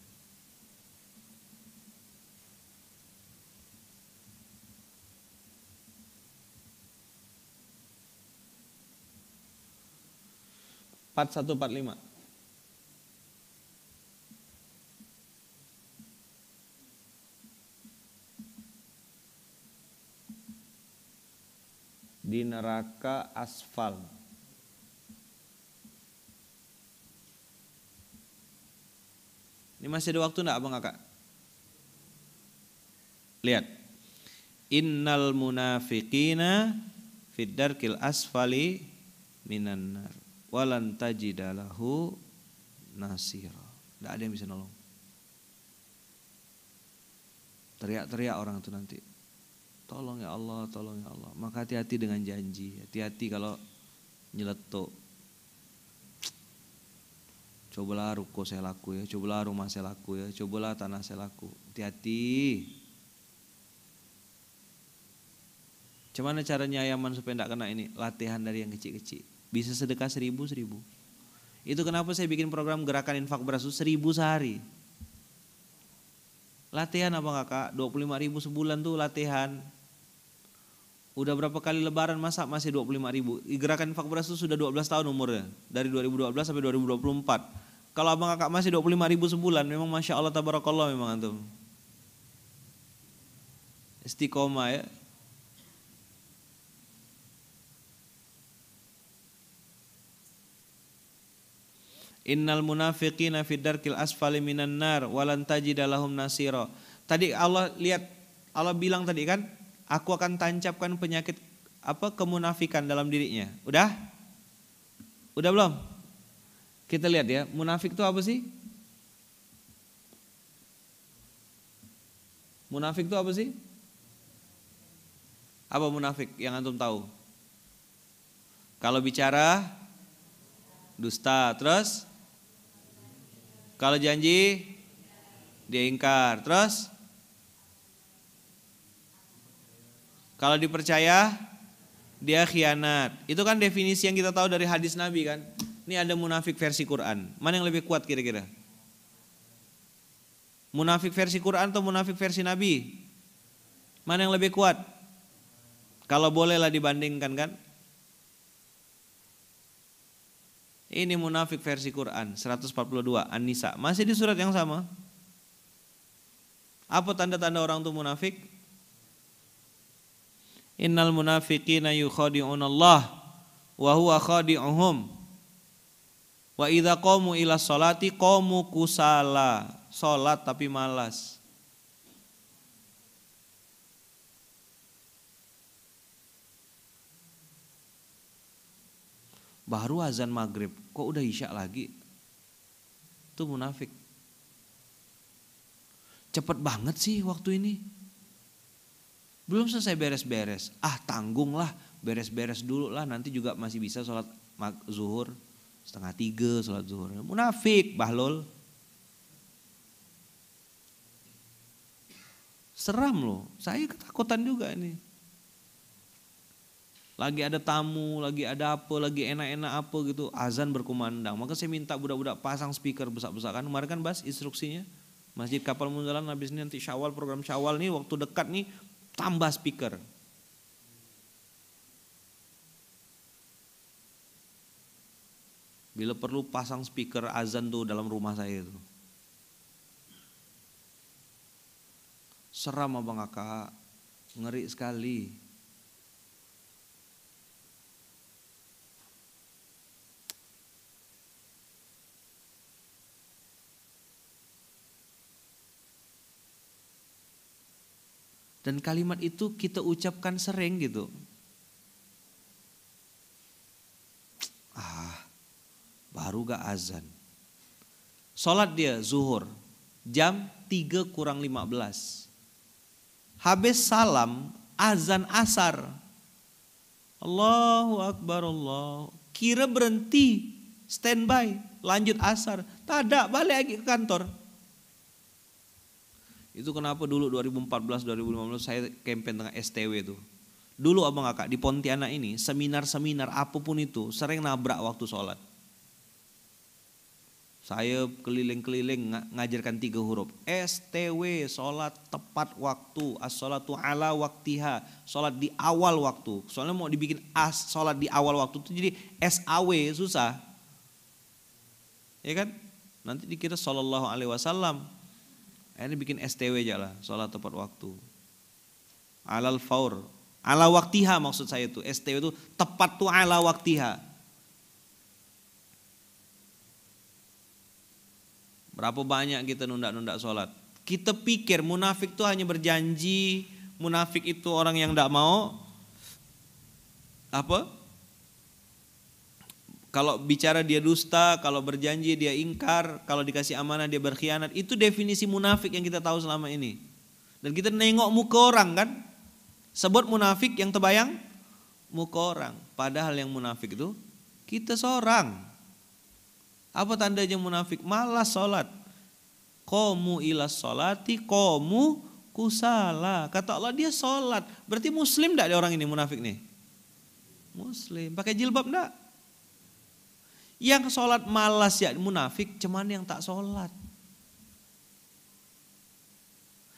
41 45 di neraka asfal. Ini masih ada waktu enggak Abang Kakak? Lihat. Innal munafiqina fid darkil asfali minan nar walan tajidalahu nasir, Tidak ada yang bisa nolong. Teriak-teriak orang itu nanti. Tolong ya Allah, tolong ya Allah. Maka hati-hati dengan janji. Hati-hati kalau nyeletuk. Cobalah ruko saya laku ya, cobalah rumah saya laku ya, cobalah tanah saya laku. Hati-hati. Cuman caranya ayaman supaya tidak kena ini? Latihan dari yang kecil-kecil bisa sedekah seribu, seribu. Itu kenapa saya bikin program gerakan infak beras seribu sehari. Latihan apa kakak? 25 ribu sebulan tuh latihan. Udah berapa kali lebaran masak masih 25 ribu. Gerakan infak beras itu sudah 12 tahun umurnya. Dari 2012 sampai 2024. Kalau abang kakak masih 25 ribu sebulan memang Masya Allah tabarakallah memang antum. Istiqomah ya. Innal munafiqina fid darkil asfali minan nar walan tajida lahum nasira. Tadi Allah lihat Allah bilang tadi kan, aku akan tancapkan penyakit apa kemunafikan dalam dirinya. Udah? Udah belum? Kita lihat ya, munafik itu apa sih? Munafik itu apa sih? Apa munafik yang antum tahu? Kalau bicara dusta, terus kalau janji dia ingkar. Terus kalau dipercaya dia khianat. Itu kan definisi yang kita tahu dari hadis Nabi kan. Ini ada munafik versi Quran. Mana yang lebih kuat kira-kira? Munafik versi Quran atau munafik versi Nabi? Mana yang lebih kuat? Kalau bolehlah dibandingkan kan? Ini munafik versi Quran 142 An-Nisa. Masih di surat yang sama. Apa tanda-tanda orang itu munafik? Innal munafiqina yukhadi'una Allah wa huwa khadi'uhum. Wa idza qamu ila sholati qamu kusala. Salat tapi malas. baru azan maghrib kok udah isya lagi itu munafik cepet banget sih waktu ini belum selesai beres-beres ah tanggung lah beres-beres dulu lah nanti juga masih bisa sholat zuhur setengah tiga sholat zuhur munafik bahlul seram loh saya ketakutan juga ini lagi ada tamu, lagi ada apa, lagi enak-enak apa gitu, azan berkumandang. Maka saya minta budak-budak pasang speaker besar-besar kan. Kemarin kan Bas instruksinya Masjid Kapal Munzalan habis ini nanti Syawal program Syawal nih waktu dekat nih tambah speaker. Bila perlu pasang speaker azan tuh dalam rumah saya itu. Seram abang kakak, ngeri sekali. Dan kalimat itu kita ucapkan sering gitu. Ah, baru gak azan. Sholat dia zuhur, jam 3 kurang 15. Habis salam, azan asar. Allahu Akbar Allah. Kira berhenti, standby, lanjut asar. Tidak, balik lagi ke kantor. Itu kenapa dulu 2014 2015 saya campaign tentang STW itu. Dulu Abang Kakak di Pontianak ini seminar-seminar apapun itu sering nabrak waktu sholat. Saya keliling-keliling ngajarkan tiga huruf. STW, sholat tepat waktu. As-sholatu ala waktiha. Sholat di awal waktu. Soalnya mau dibikin as sholat di awal waktu itu jadi SAW susah. Ya kan? Nanti dikira sallallahu alaihi wasallam. Ini bikin STW aja lah, sholat tepat waktu. Alal faur, ala waktiha maksud saya itu, STW itu tepat tuh ala waktiha. Berapa banyak kita nunda-nunda sholat? Kita pikir munafik itu hanya berjanji, munafik itu orang yang tidak mau apa? Kalau bicara dia dusta, kalau berjanji dia ingkar, kalau dikasih amanah dia berkhianat. Itu definisi munafik yang kita tahu selama ini. Dan kita nengok muka orang kan. Sebut munafik yang terbayang muka orang. Padahal yang munafik itu kita seorang. Apa tandanya munafik? Malas sholat. Komu ila sholati, komu kusala. Kata Allah dia sholat. Berarti muslim tidak ada orang ini munafik nih? Muslim. Pakai jilbab enggak? Yang sholat malas ya munafik, cuman yang tak sholat.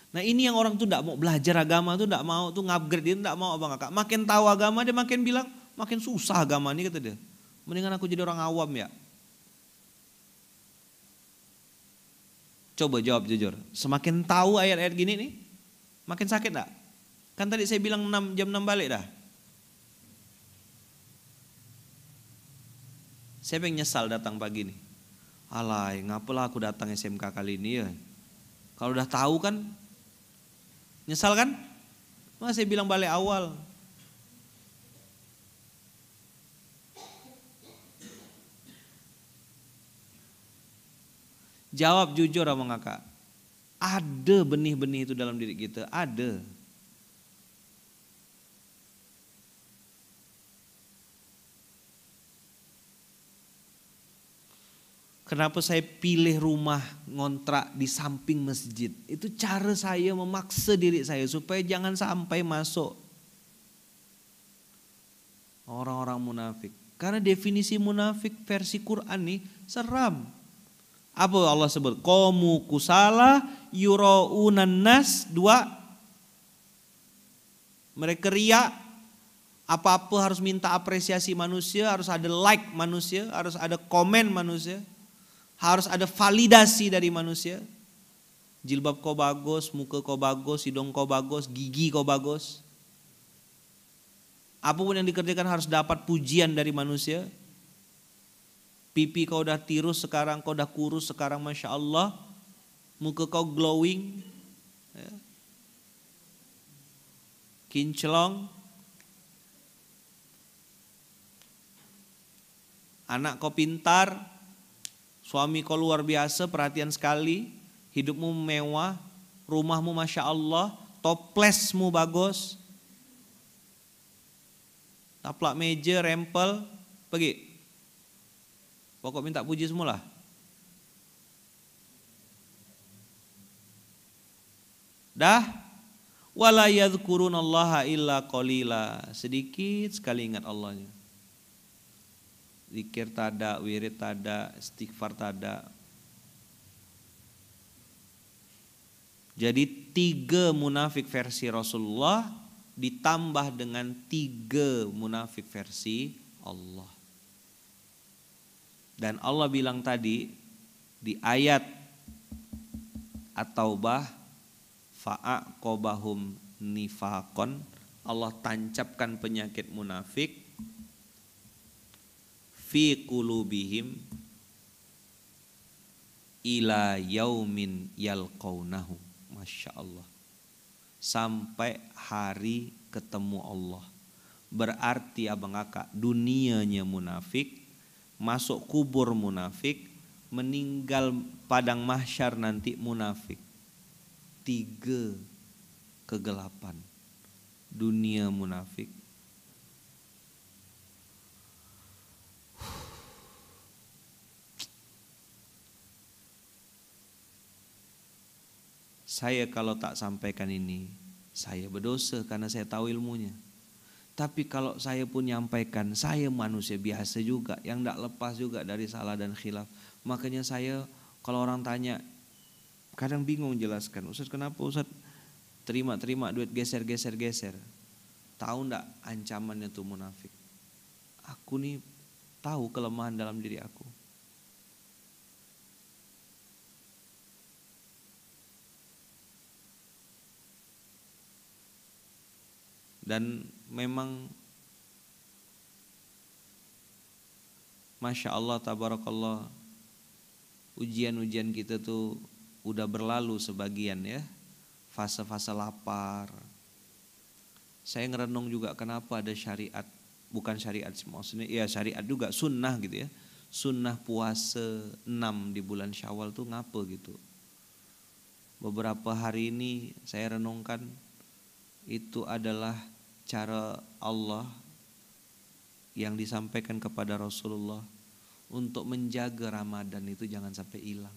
Nah ini yang orang tuh tidak mau belajar agama tuh tidak mau tuh ngupgrade dia tidak mau abang kakak. Makin tahu agama dia makin bilang makin susah agama ini kata dia. Mendingan aku jadi orang awam ya. Coba jawab jujur. Semakin tahu ayat-ayat gini nih, makin sakit tak? Kan tadi saya bilang 6, jam 6 balik dah. Siapa yang nyesal datang pagi ini? Alay, ngapalah aku datang SMK kali ini ya? Kalau udah tahu kan, nyesal kan? Masa saya bilang balik awal. Jawab jujur sama kakak. Ada benih-benih itu dalam diri kita, ada. Kenapa saya pilih rumah ngontrak di samping masjid? Itu cara saya memaksa diri saya supaya jangan sampai masuk orang-orang munafik. Karena definisi munafik versi Quran nih seram. Apa Allah sebut? Komu kusala yurounan nas dua mereka riak. apa-apa harus minta apresiasi manusia, harus ada like manusia, harus ada komen manusia harus ada validasi dari manusia. Jilbab kau bagus, muka kau bagus, hidung kau bagus, gigi kau bagus. Apapun yang dikerjakan harus dapat pujian dari manusia. Pipi kau udah tirus sekarang, kau udah kurus sekarang Masya Allah. Muka kau glowing. Ya. Kinclong. Anak kau pintar, Suami kau luar biasa, perhatian sekali, hidupmu mewah, rumahmu Masya Allah, toplesmu bagus, taplak meja, rempel, pergi. Pokok minta puji semula. Dah wala yadhkurunallaha illa qalila. Sedikit sekali ingat Allahnya zikir tada, wirid tada, istighfar tada. Jadi tiga munafik versi Rasulullah ditambah dengan tiga munafik versi Allah. Dan Allah bilang tadi di ayat At-Taubah fa'aqobahum nifakon Allah tancapkan penyakit munafik fi qulubihim ila yaumin yalqaunahu Masya Allah sampai hari ketemu Allah berarti abang kakak dunianya munafik masuk kubur munafik meninggal padang mahsyar nanti munafik tiga kegelapan dunia munafik Saya kalau tak sampaikan ini, saya berdosa karena saya tahu ilmunya. Tapi kalau saya pun nyampaikan, saya manusia biasa juga yang tidak lepas juga dari salah dan khilaf. Makanya saya kalau orang tanya, kadang bingung jelaskan. Ustaz kenapa Ustaz terima-terima duit geser-geser-geser. Tahu ndak ancamannya tuh munafik? Aku nih tahu kelemahan dalam diri aku. dan memang Masya Allah tabarakallah ujian-ujian kita tuh udah berlalu sebagian ya fase-fase lapar saya ngerenung juga kenapa ada syariat bukan syariat maksudnya ya syariat juga sunnah gitu ya sunnah puasa 6 di bulan syawal tuh ngapa gitu beberapa hari ini saya renungkan itu adalah cara Allah yang disampaikan kepada Rasulullah untuk menjaga Ramadan itu jangan sampai hilang.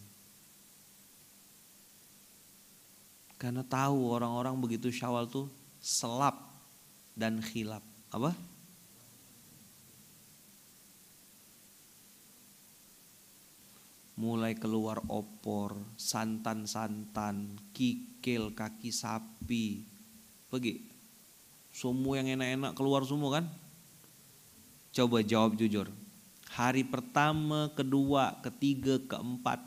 Karena tahu orang-orang begitu Syawal tuh selap dan khilap. Apa? Mulai keluar opor, santan-santan, kikil, kaki sapi. Pergi semua yang enak-enak keluar semua kan? Coba jawab jujur. Hari pertama, kedua, ketiga, keempat.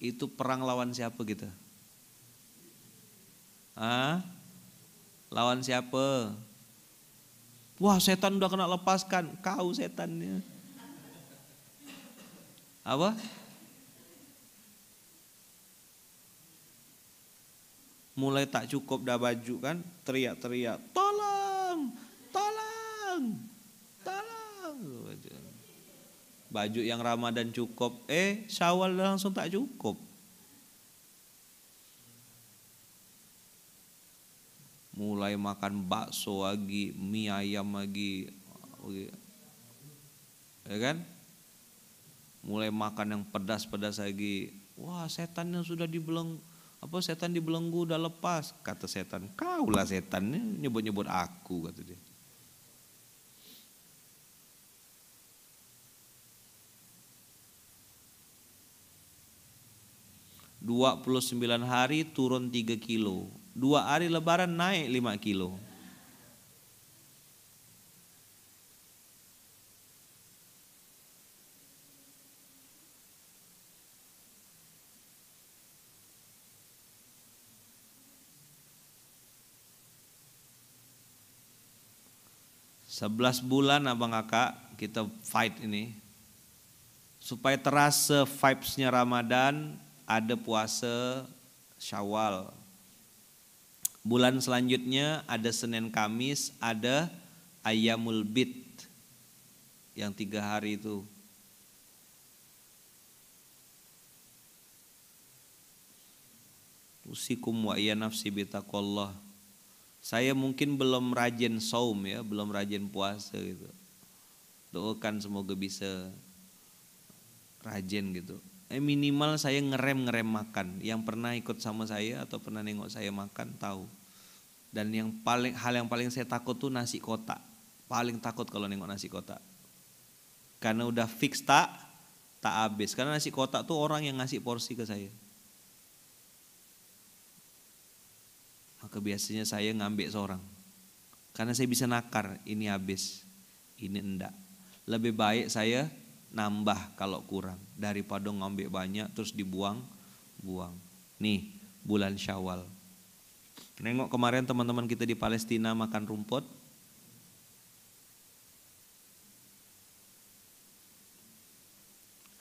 Itu perang lawan siapa kita Hah? Lawan siapa? Wah setan udah kena lepaskan. Kau setannya. Apa? mulai tak cukup dah baju kan teriak-teriak tolong tolong tolong baju yang Ramadan cukup eh Syawal langsung tak cukup mulai makan bakso lagi mie ayam lagi ya kan mulai makan yang pedas-pedas lagi wah setan yang sudah dibelenggu apa setan dibelenggu udah lepas kata setan kaulah setan nyebut-nyebut aku kata dia Dua puluh sembilan hari turun tiga kilo. Dua hari lebaran naik lima kilo. 11 bulan abang kakak kita fight ini supaya terasa vibesnya Ramadan ada puasa Syawal. Bulan selanjutnya ada Senin Kamis, ada Ayamul Bid yang tiga hari itu. Usikum wa iya nafsi saya mungkin belum rajin saum ya, belum rajin puasa gitu. Doakan semoga bisa rajin gitu. Eh, minimal saya ngerem-ngerem makan. Yang pernah ikut sama saya atau pernah nengok saya makan tahu. Dan yang paling hal yang paling saya takut tuh nasi kotak. Paling takut kalau nengok nasi kotak. Karena udah fix tak tak habis. Karena nasi kotak tuh orang yang ngasih porsi ke saya. maka biasanya saya ngambil seorang. Karena saya bisa nakar, ini habis, ini enggak. Lebih baik saya nambah kalau kurang daripada ngambil banyak terus dibuang, buang. Nih, bulan Syawal. Nengok kemarin teman-teman kita di Palestina makan rumput.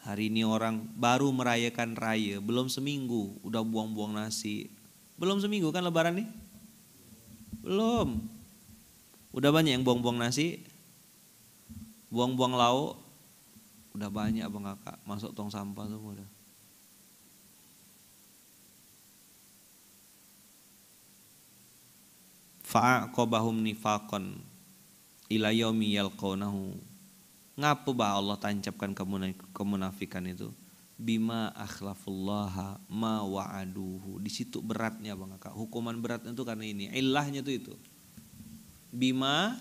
Hari ini orang baru merayakan raya, belum seminggu udah buang-buang nasi, belum seminggu kan lebaran nih? Belum. Udah banyak yang buang-buang nasi, buang-buang lauk, udah banyak bang kakak masuk tong sampah semua udah. Fa'aqobahum nifakon ilayomi yaumi yalqaunahu. Ngapa bah Allah tancapkan kemunafikan itu? bima akhlafullaha ma wa'aduhu. Di situ beratnya Bang kak Hukuman beratnya itu karena ini. Ilahnya itu itu. Bima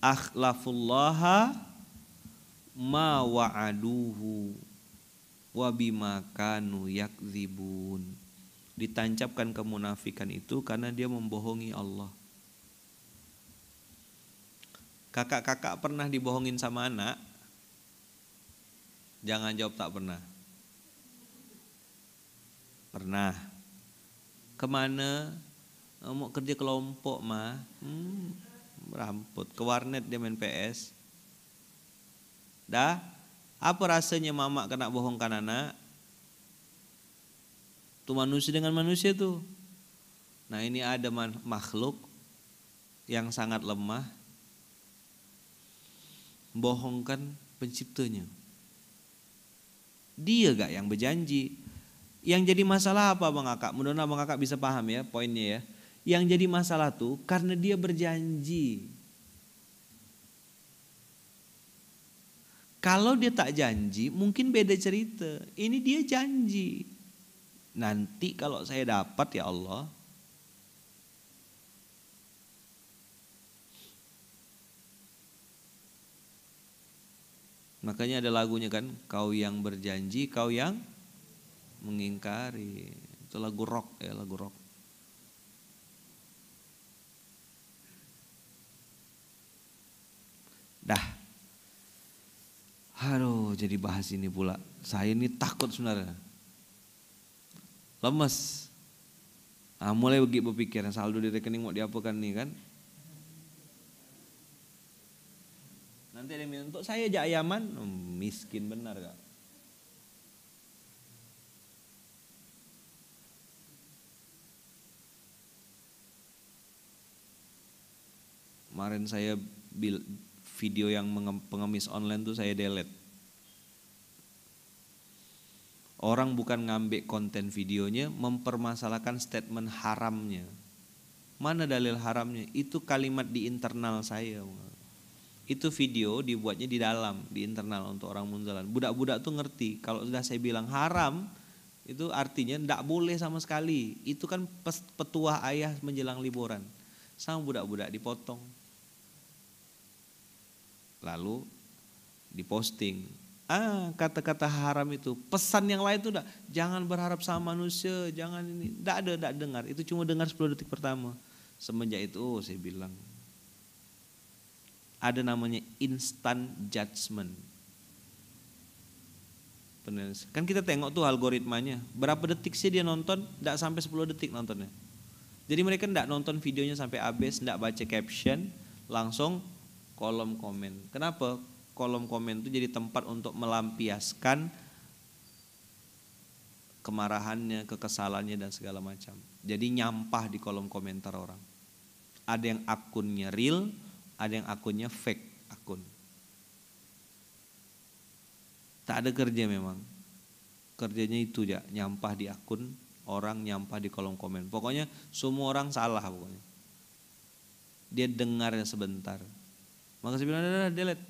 akhlafullaha ma wa'aduhu wa bima kanu yakzibun. Ditancapkan kemunafikan itu karena dia membohongi Allah. Kakak-kakak pernah dibohongin sama anak, Jangan jawab tak pernah. Pernah. Kemana? Oh, mau kerja kelompok mah. Hmm, rambut. Ke warnet dia main PS. Dah? Apa rasanya mama kena bohongkan anak? Itu manusia dengan manusia tuh. Nah ini ada makhluk yang sangat lemah bohongkan penciptanya. Dia gak yang berjanji. Yang jadi masalah apa Bang Kakak? Mudah-mudahan Bang Kakak bisa paham ya poinnya ya. Yang jadi masalah tuh karena dia berjanji. Kalau dia tak janji mungkin beda cerita. Ini dia janji. Nanti kalau saya dapat ya Allah, Makanya ada lagunya kan, kau yang berjanji, kau yang mengingkari. Itu lagu rock ya, lagu rock. Dah. Aduh, jadi bahas ini pula. Saya ini takut sebenarnya. Lemes. Nah, mulai begitu berpikir saldo di rekening mau diapakan nih kan. Nanti ada yang minta, untuk saya aja ayaman, hmm, miskin benar kak. Kemarin saya bil video yang pengemis online tuh saya delete. Orang bukan ngambil konten videonya, mempermasalahkan statement haramnya. Mana dalil haramnya? Itu kalimat di internal saya. Wah itu video dibuatnya di dalam, di internal untuk orang munzalan. Budak-budak tuh ngerti kalau sudah saya bilang haram itu artinya ndak boleh sama sekali. Itu kan petua ayah menjelang liburan. Sama budak-budak dipotong. Lalu diposting. Ah, kata-kata haram itu. Pesan yang lain itu ndak Jangan berharap sama manusia, jangan ini. ndak ada, ndak dengar. Itu cuma dengar 10 detik pertama. Semenjak itu oh, saya bilang ada namanya instant judgment. Kan kita tengok tuh algoritmanya, berapa detik sih dia nonton? Tidak sampai 10 detik nontonnya. Jadi mereka tidak nonton videonya sampai habis, tidak baca caption, langsung kolom komen. Kenapa? Kolom komen itu jadi tempat untuk melampiaskan kemarahannya, kekesalannya dan segala macam. Jadi nyampah di kolom komentar orang. Ada yang akunnya real, ada yang akunnya fake akun. Tak ada kerja memang. Kerjanya itu ya, nyampah di akun, orang nyampah di kolom komen. Pokoknya semua orang salah pokoknya. Dia dengarnya sebentar. Maka saya bilang, dah, delete.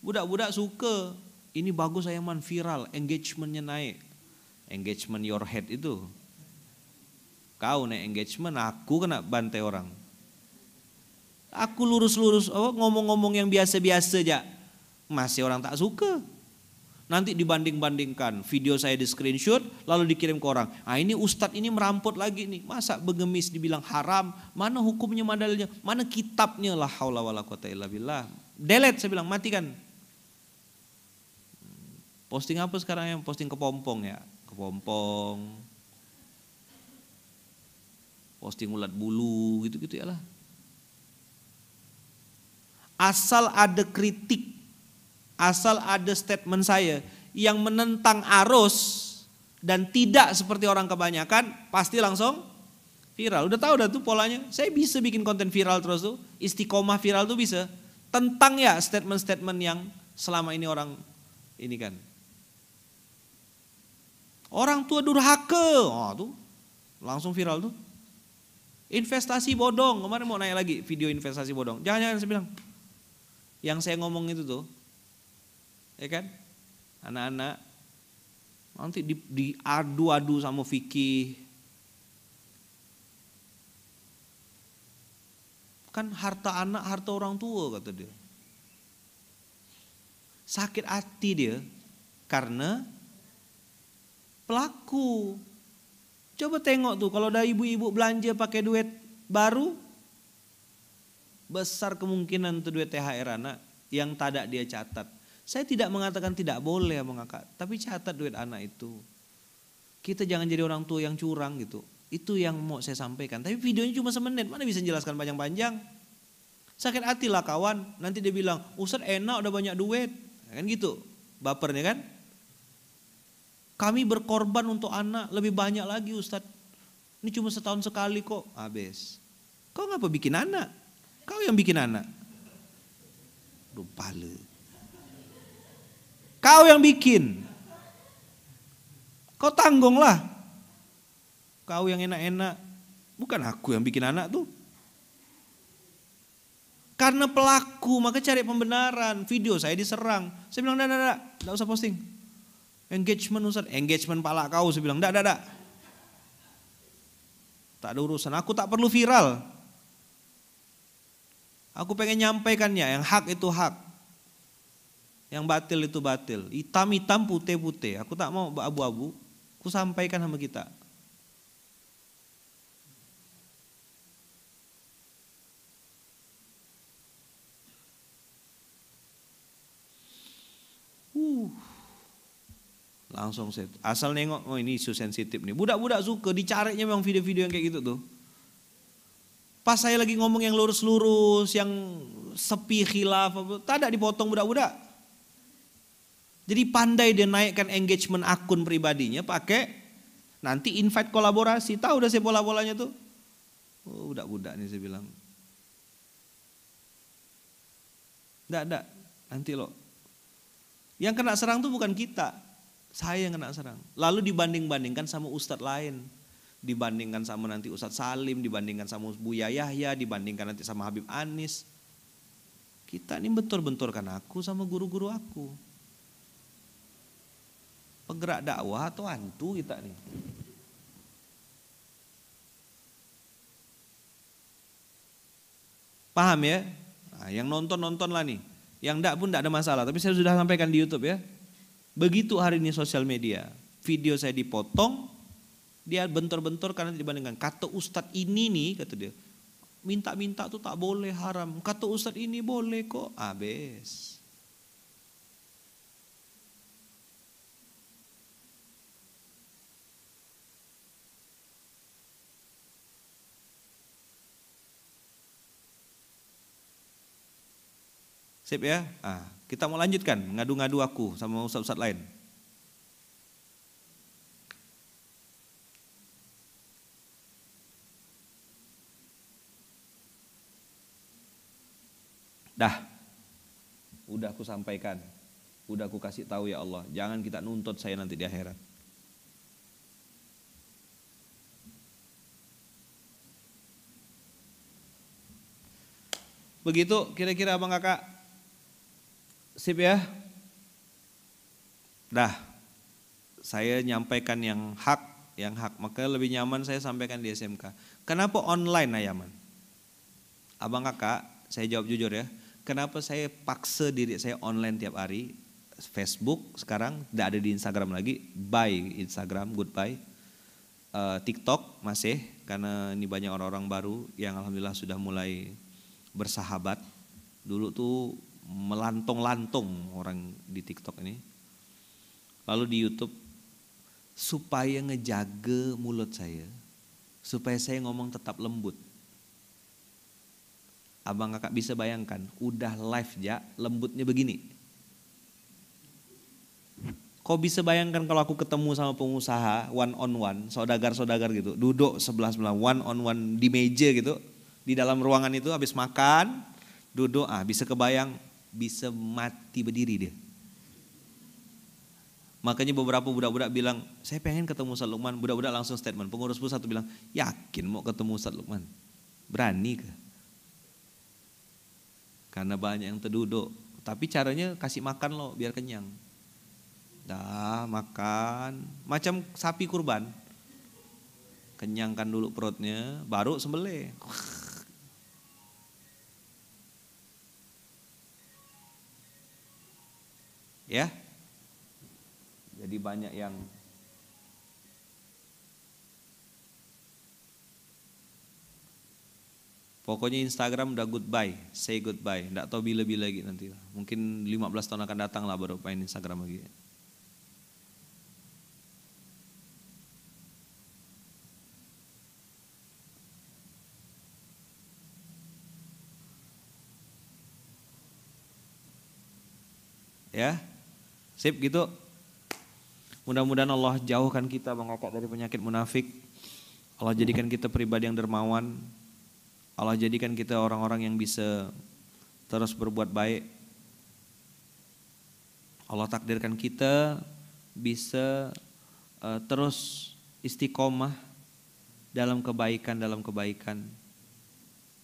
Budak-budak suka. Ini bagus saya man viral, engagementnya naik. Engagement your head itu. Kau naik engagement, aku kena bantai orang. Aku lurus-lurus, oh, ngomong-ngomong yang biasa-biasa aja. Masih orang tak suka. Nanti dibanding-bandingkan video saya di screenshot lalu dikirim ke orang. Ah ini ustadz ini merampok lagi nih. Masa bengemis dibilang haram? Mana hukumnya, madalnya? Mana kitabnya? lah haula wala quwata illa billah. Delete saya bilang, matikan. Posting apa sekarang yang posting kepompong ya? Kepompong. Posting ulat bulu gitu-gitu ya lah. Asal ada kritik, asal ada statement saya yang menentang arus dan tidak seperti orang kebanyakan, pasti langsung viral. Udah tahu dah tuh polanya. Saya bisa bikin konten viral terus tuh, istiqomah viral tuh bisa. Tentang ya statement-statement yang selama ini orang ini kan. Orang tua durhaka, oh tuh langsung viral tuh. Investasi bodong, kemarin mau naik lagi video investasi bodong. Jangan-jangan saya bilang, yang saya ngomong itu tuh, ya kan? Anak-anak nanti diadu-adu sama Vicky, Kan harta anak, harta orang tua kata dia. Sakit hati dia karena pelaku. Coba tengok tuh kalau ada ibu-ibu belanja pakai duit baru besar kemungkinan itu duit THR anak yang tidak dia catat. Saya tidak mengatakan tidak boleh abang ya, kakak, tapi catat duit anak itu. Kita jangan jadi orang tua yang curang gitu. Itu yang mau saya sampaikan. Tapi videonya cuma semenit, mana bisa jelaskan panjang-panjang. Sakit hati lah kawan, nanti dia bilang, Ustaz enak udah banyak duit. Ya kan gitu, bapernya kan. Kami berkorban untuk anak lebih banyak lagi Ustadz. Ini cuma setahun sekali kok, habis. Kau ngapa bikin anak? Kau yang bikin anak. Duh, Kau yang bikin. Kau tanggunglah. Kau yang enak-enak. Bukan aku yang bikin anak tuh. Karena pelaku, maka cari pembenaran. Video saya diserang. Saya bilang, enggak, enggak, enggak usah posting. Engagement Ustaz, engagement pala kau. Saya bilang, enggak, enggak, enggak. Tak ada urusan, aku tak perlu viral. Aku pengen nyampaikannya, yang hak itu hak. Yang batil itu batil. Hitam-hitam, putih-putih. Aku tak mau abu-abu. Aku sampaikan sama kita. Uh. Langsung saya asal nengok, oh ini isu sensitif nih. Budak-budak suka dicariknya memang video-video yang kayak gitu tuh. Pas saya lagi ngomong yang lurus-lurus, yang sepi khilaf, tak dipotong budak-budak. Jadi pandai dia naikkan engagement akun pribadinya pakai nanti invite kolaborasi. Tahu udah saya bola-bolanya tuh. Oh, budak-budak nih saya bilang. Enggak, enggak. Nanti lo. Yang kena serang tuh bukan kita. Saya yang kena serang. Lalu dibanding-bandingkan sama ustadz lain dibandingkan sama nanti Ustadz Salim, dibandingkan sama Bu Yahya, dibandingkan nanti sama Habib Anis. Kita ini bentur-benturkan aku sama guru-guru aku. penggerak dakwah atau hantu kita nih. Paham ya? Nah, yang nonton-nonton lah nih. Yang ndak pun ndak ada masalah. Tapi saya sudah sampaikan di Youtube ya. Begitu hari ini sosial media. Video saya dipotong, dia bentur-bentur karena dibandingkan. Kata ustadz ini nih, kata dia, minta-minta tuh tak boleh haram. Kata ustadz ini boleh kok, abes. Sip ya. Ah, kita mau lanjutkan ngadu-ngadu aku sama ustadz-ustadz lain. Dah, udah aku sampaikan, udah aku kasih tahu ya Allah, jangan kita nuntut saya nanti di akhirat. Begitu kira-kira abang kakak Sip ya Dah Saya nyampaikan yang hak Yang hak Maka lebih nyaman saya sampaikan di SMK Kenapa online Ayaman Abang kakak Saya jawab jujur ya Kenapa saya paksa diri saya online tiap hari? Facebook sekarang tidak ada di Instagram lagi. Bye Instagram, goodbye. Uh, TikTok masih karena ini banyak orang-orang baru yang alhamdulillah sudah mulai bersahabat. Dulu tuh melantung-lantung orang di TikTok ini. Lalu di YouTube supaya ngejaga mulut saya, supaya saya ngomong tetap lembut Abang kakak bisa bayangkan, udah live ya, lembutnya begini. Kau bisa bayangkan kalau aku ketemu sama pengusaha one on one, saudagar-saudagar gitu, duduk sebelah-sebelah one on one di meja gitu, di dalam ruangan itu habis makan, duduk, ah bisa kebayang, bisa mati berdiri dia. Makanya beberapa budak-budak bilang, saya pengen ketemu Ustaz Lukman. Budak-budak langsung statement. Pengurus pusat bilang, yakin mau ketemu Ustaz Lukman? Berani ke? karena banyak yang terduduk. Tapi caranya kasih makan loh biar kenyang. Dah makan, macam sapi kurban. Kenyangkan dulu perutnya, baru sembelih. <laughs> Ya. Jadi banyak yang Pokoknya Instagram udah goodbye, say goodbye. Enggak tahu bila-bila lagi nanti. Mungkin 15 tahun akan datang lah baru main Instagram lagi. Ya, sip gitu. Mudah-mudahan Allah jauhkan kita bang Kakak dari penyakit munafik. Allah jadikan kita pribadi yang dermawan, Allah jadikan kita orang-orang yang bisa terus berbuat baik. Allah takdirkan kita bisa uh, terus istiqomah dalam kebaikan dalam kebaikan.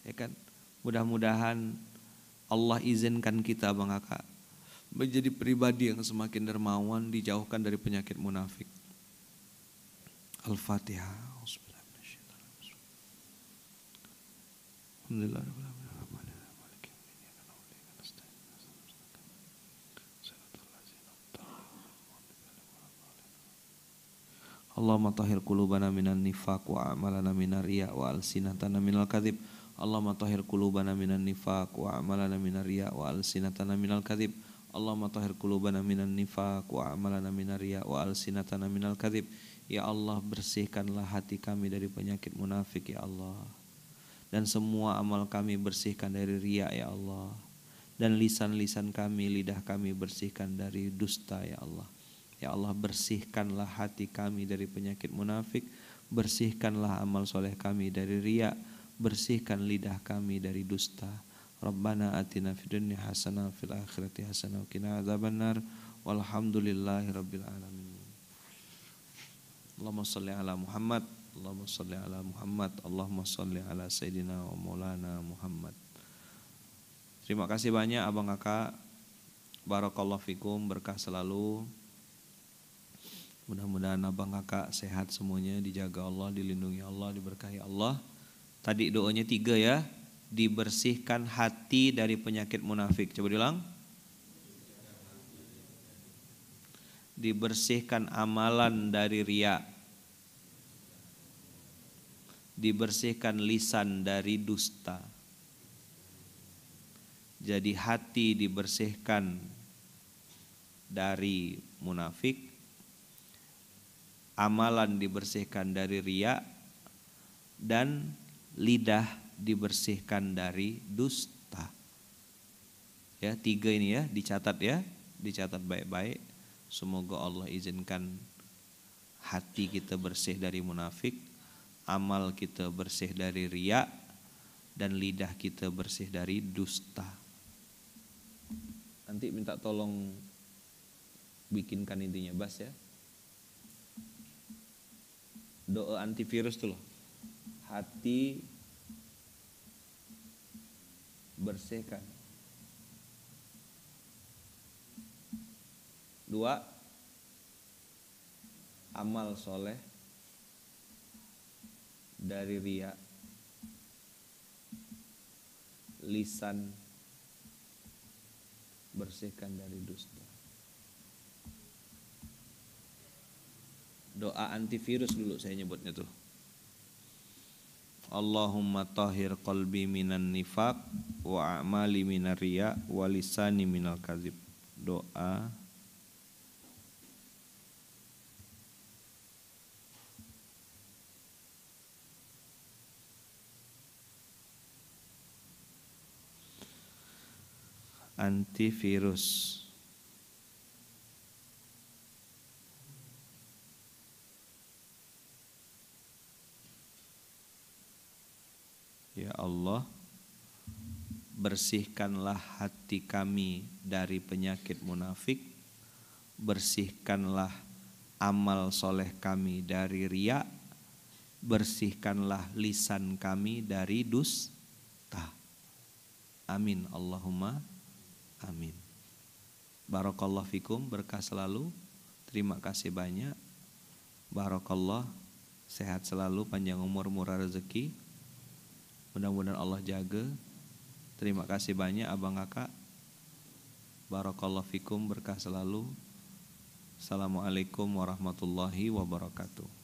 Ya kan? Mudah-mudahan Allah izinkan kita Bang Aka menjadi pribadi yang semakin dermawan dijauhkan dari penyakit munafik. Al-Fatihah. Allah Allahumma tahir kulubana minan nifaq wa amalana minar riya wa alsinatana minal kadhib Allahumma tahir kulubana minan nifaq wa amalana minar riya wa alsinatana minal kadhib Allahumma tahir kulubana minan nifaq wa amalana minar riya wa alsinatana minal kadhib Ya Allah bersihkanlah hati kami dari penyakit munafik ya Allah dan semua amal kami bersihkan dari ria ya Allah dan lisan-lisan kami lidah kami bersihkan dari dusta ya Allah ya Allah bersihkanlah hati kami dari penyakit munafik bersihkanlah amal soleh kami dari ria bersihkan lidah kami dari dusta Rabbana atina fid dunya hasanah fil akhirati hasanah wa qina adzabannar walhamdulillahi rabbil alamin Allahumma salli ala Muhammad Allahumma salli ala Muhammad Allahumma salli ala Sayyidina wa Maulana Muhammad Terima kasih banyak abang kakak Barakallahu fikum berkah selalu Mudah-mudahan abang kakak sehat semuanya Dijaga Allah, dilindungi Allah, diberkahi Allah Tadi doanya tiga ya Dibersihkan hati dari penyakit munafik Coba diulang Dibersihkan amalan dari riak dibersihkan lisan dari dusta. Jadi hati dibersihkan dari munafik, amalan dibersihkan dari riak dan lidah dibersihkan dari dusta. Ya, tiga ini ya dicatat ya, dicatat baik-baik. Semoga Allah izinkan hati kita bersih dari munafik, amal kita bersih dari riak dan lidah kita bersih dari dusta. Nanti minta tolong bikinkan intinya bas ya. Doa antivirus tuh loh. Hati bersihkan. Dua, amal soleh dari ria lisan bersihkan dari dusta doa antivirus dulu saya nyebutnya tuh Allahumma tahir qalbi minan nifak, wa a'mali minar riya wa lisani minal kazib doa antivirus. Ya Allah, bersihkanlah hati kami dari penyakit munafik, bersihkanlah amal soleh kami dari riak, bersihkanlah lisan kami dari dusta. Amin Allahumma Amin. Barakallah fikum, berkah selalu. Terima kasih banyak. Barakallah, sehat selalu, panjang umur, murah rezeki. Mudah-mudahan Allah jaga. Terima kasih banyak abang kakak. Barakallah fikum, berkah selalu. Assalamualaikum warahmatullahi wabarakatuh.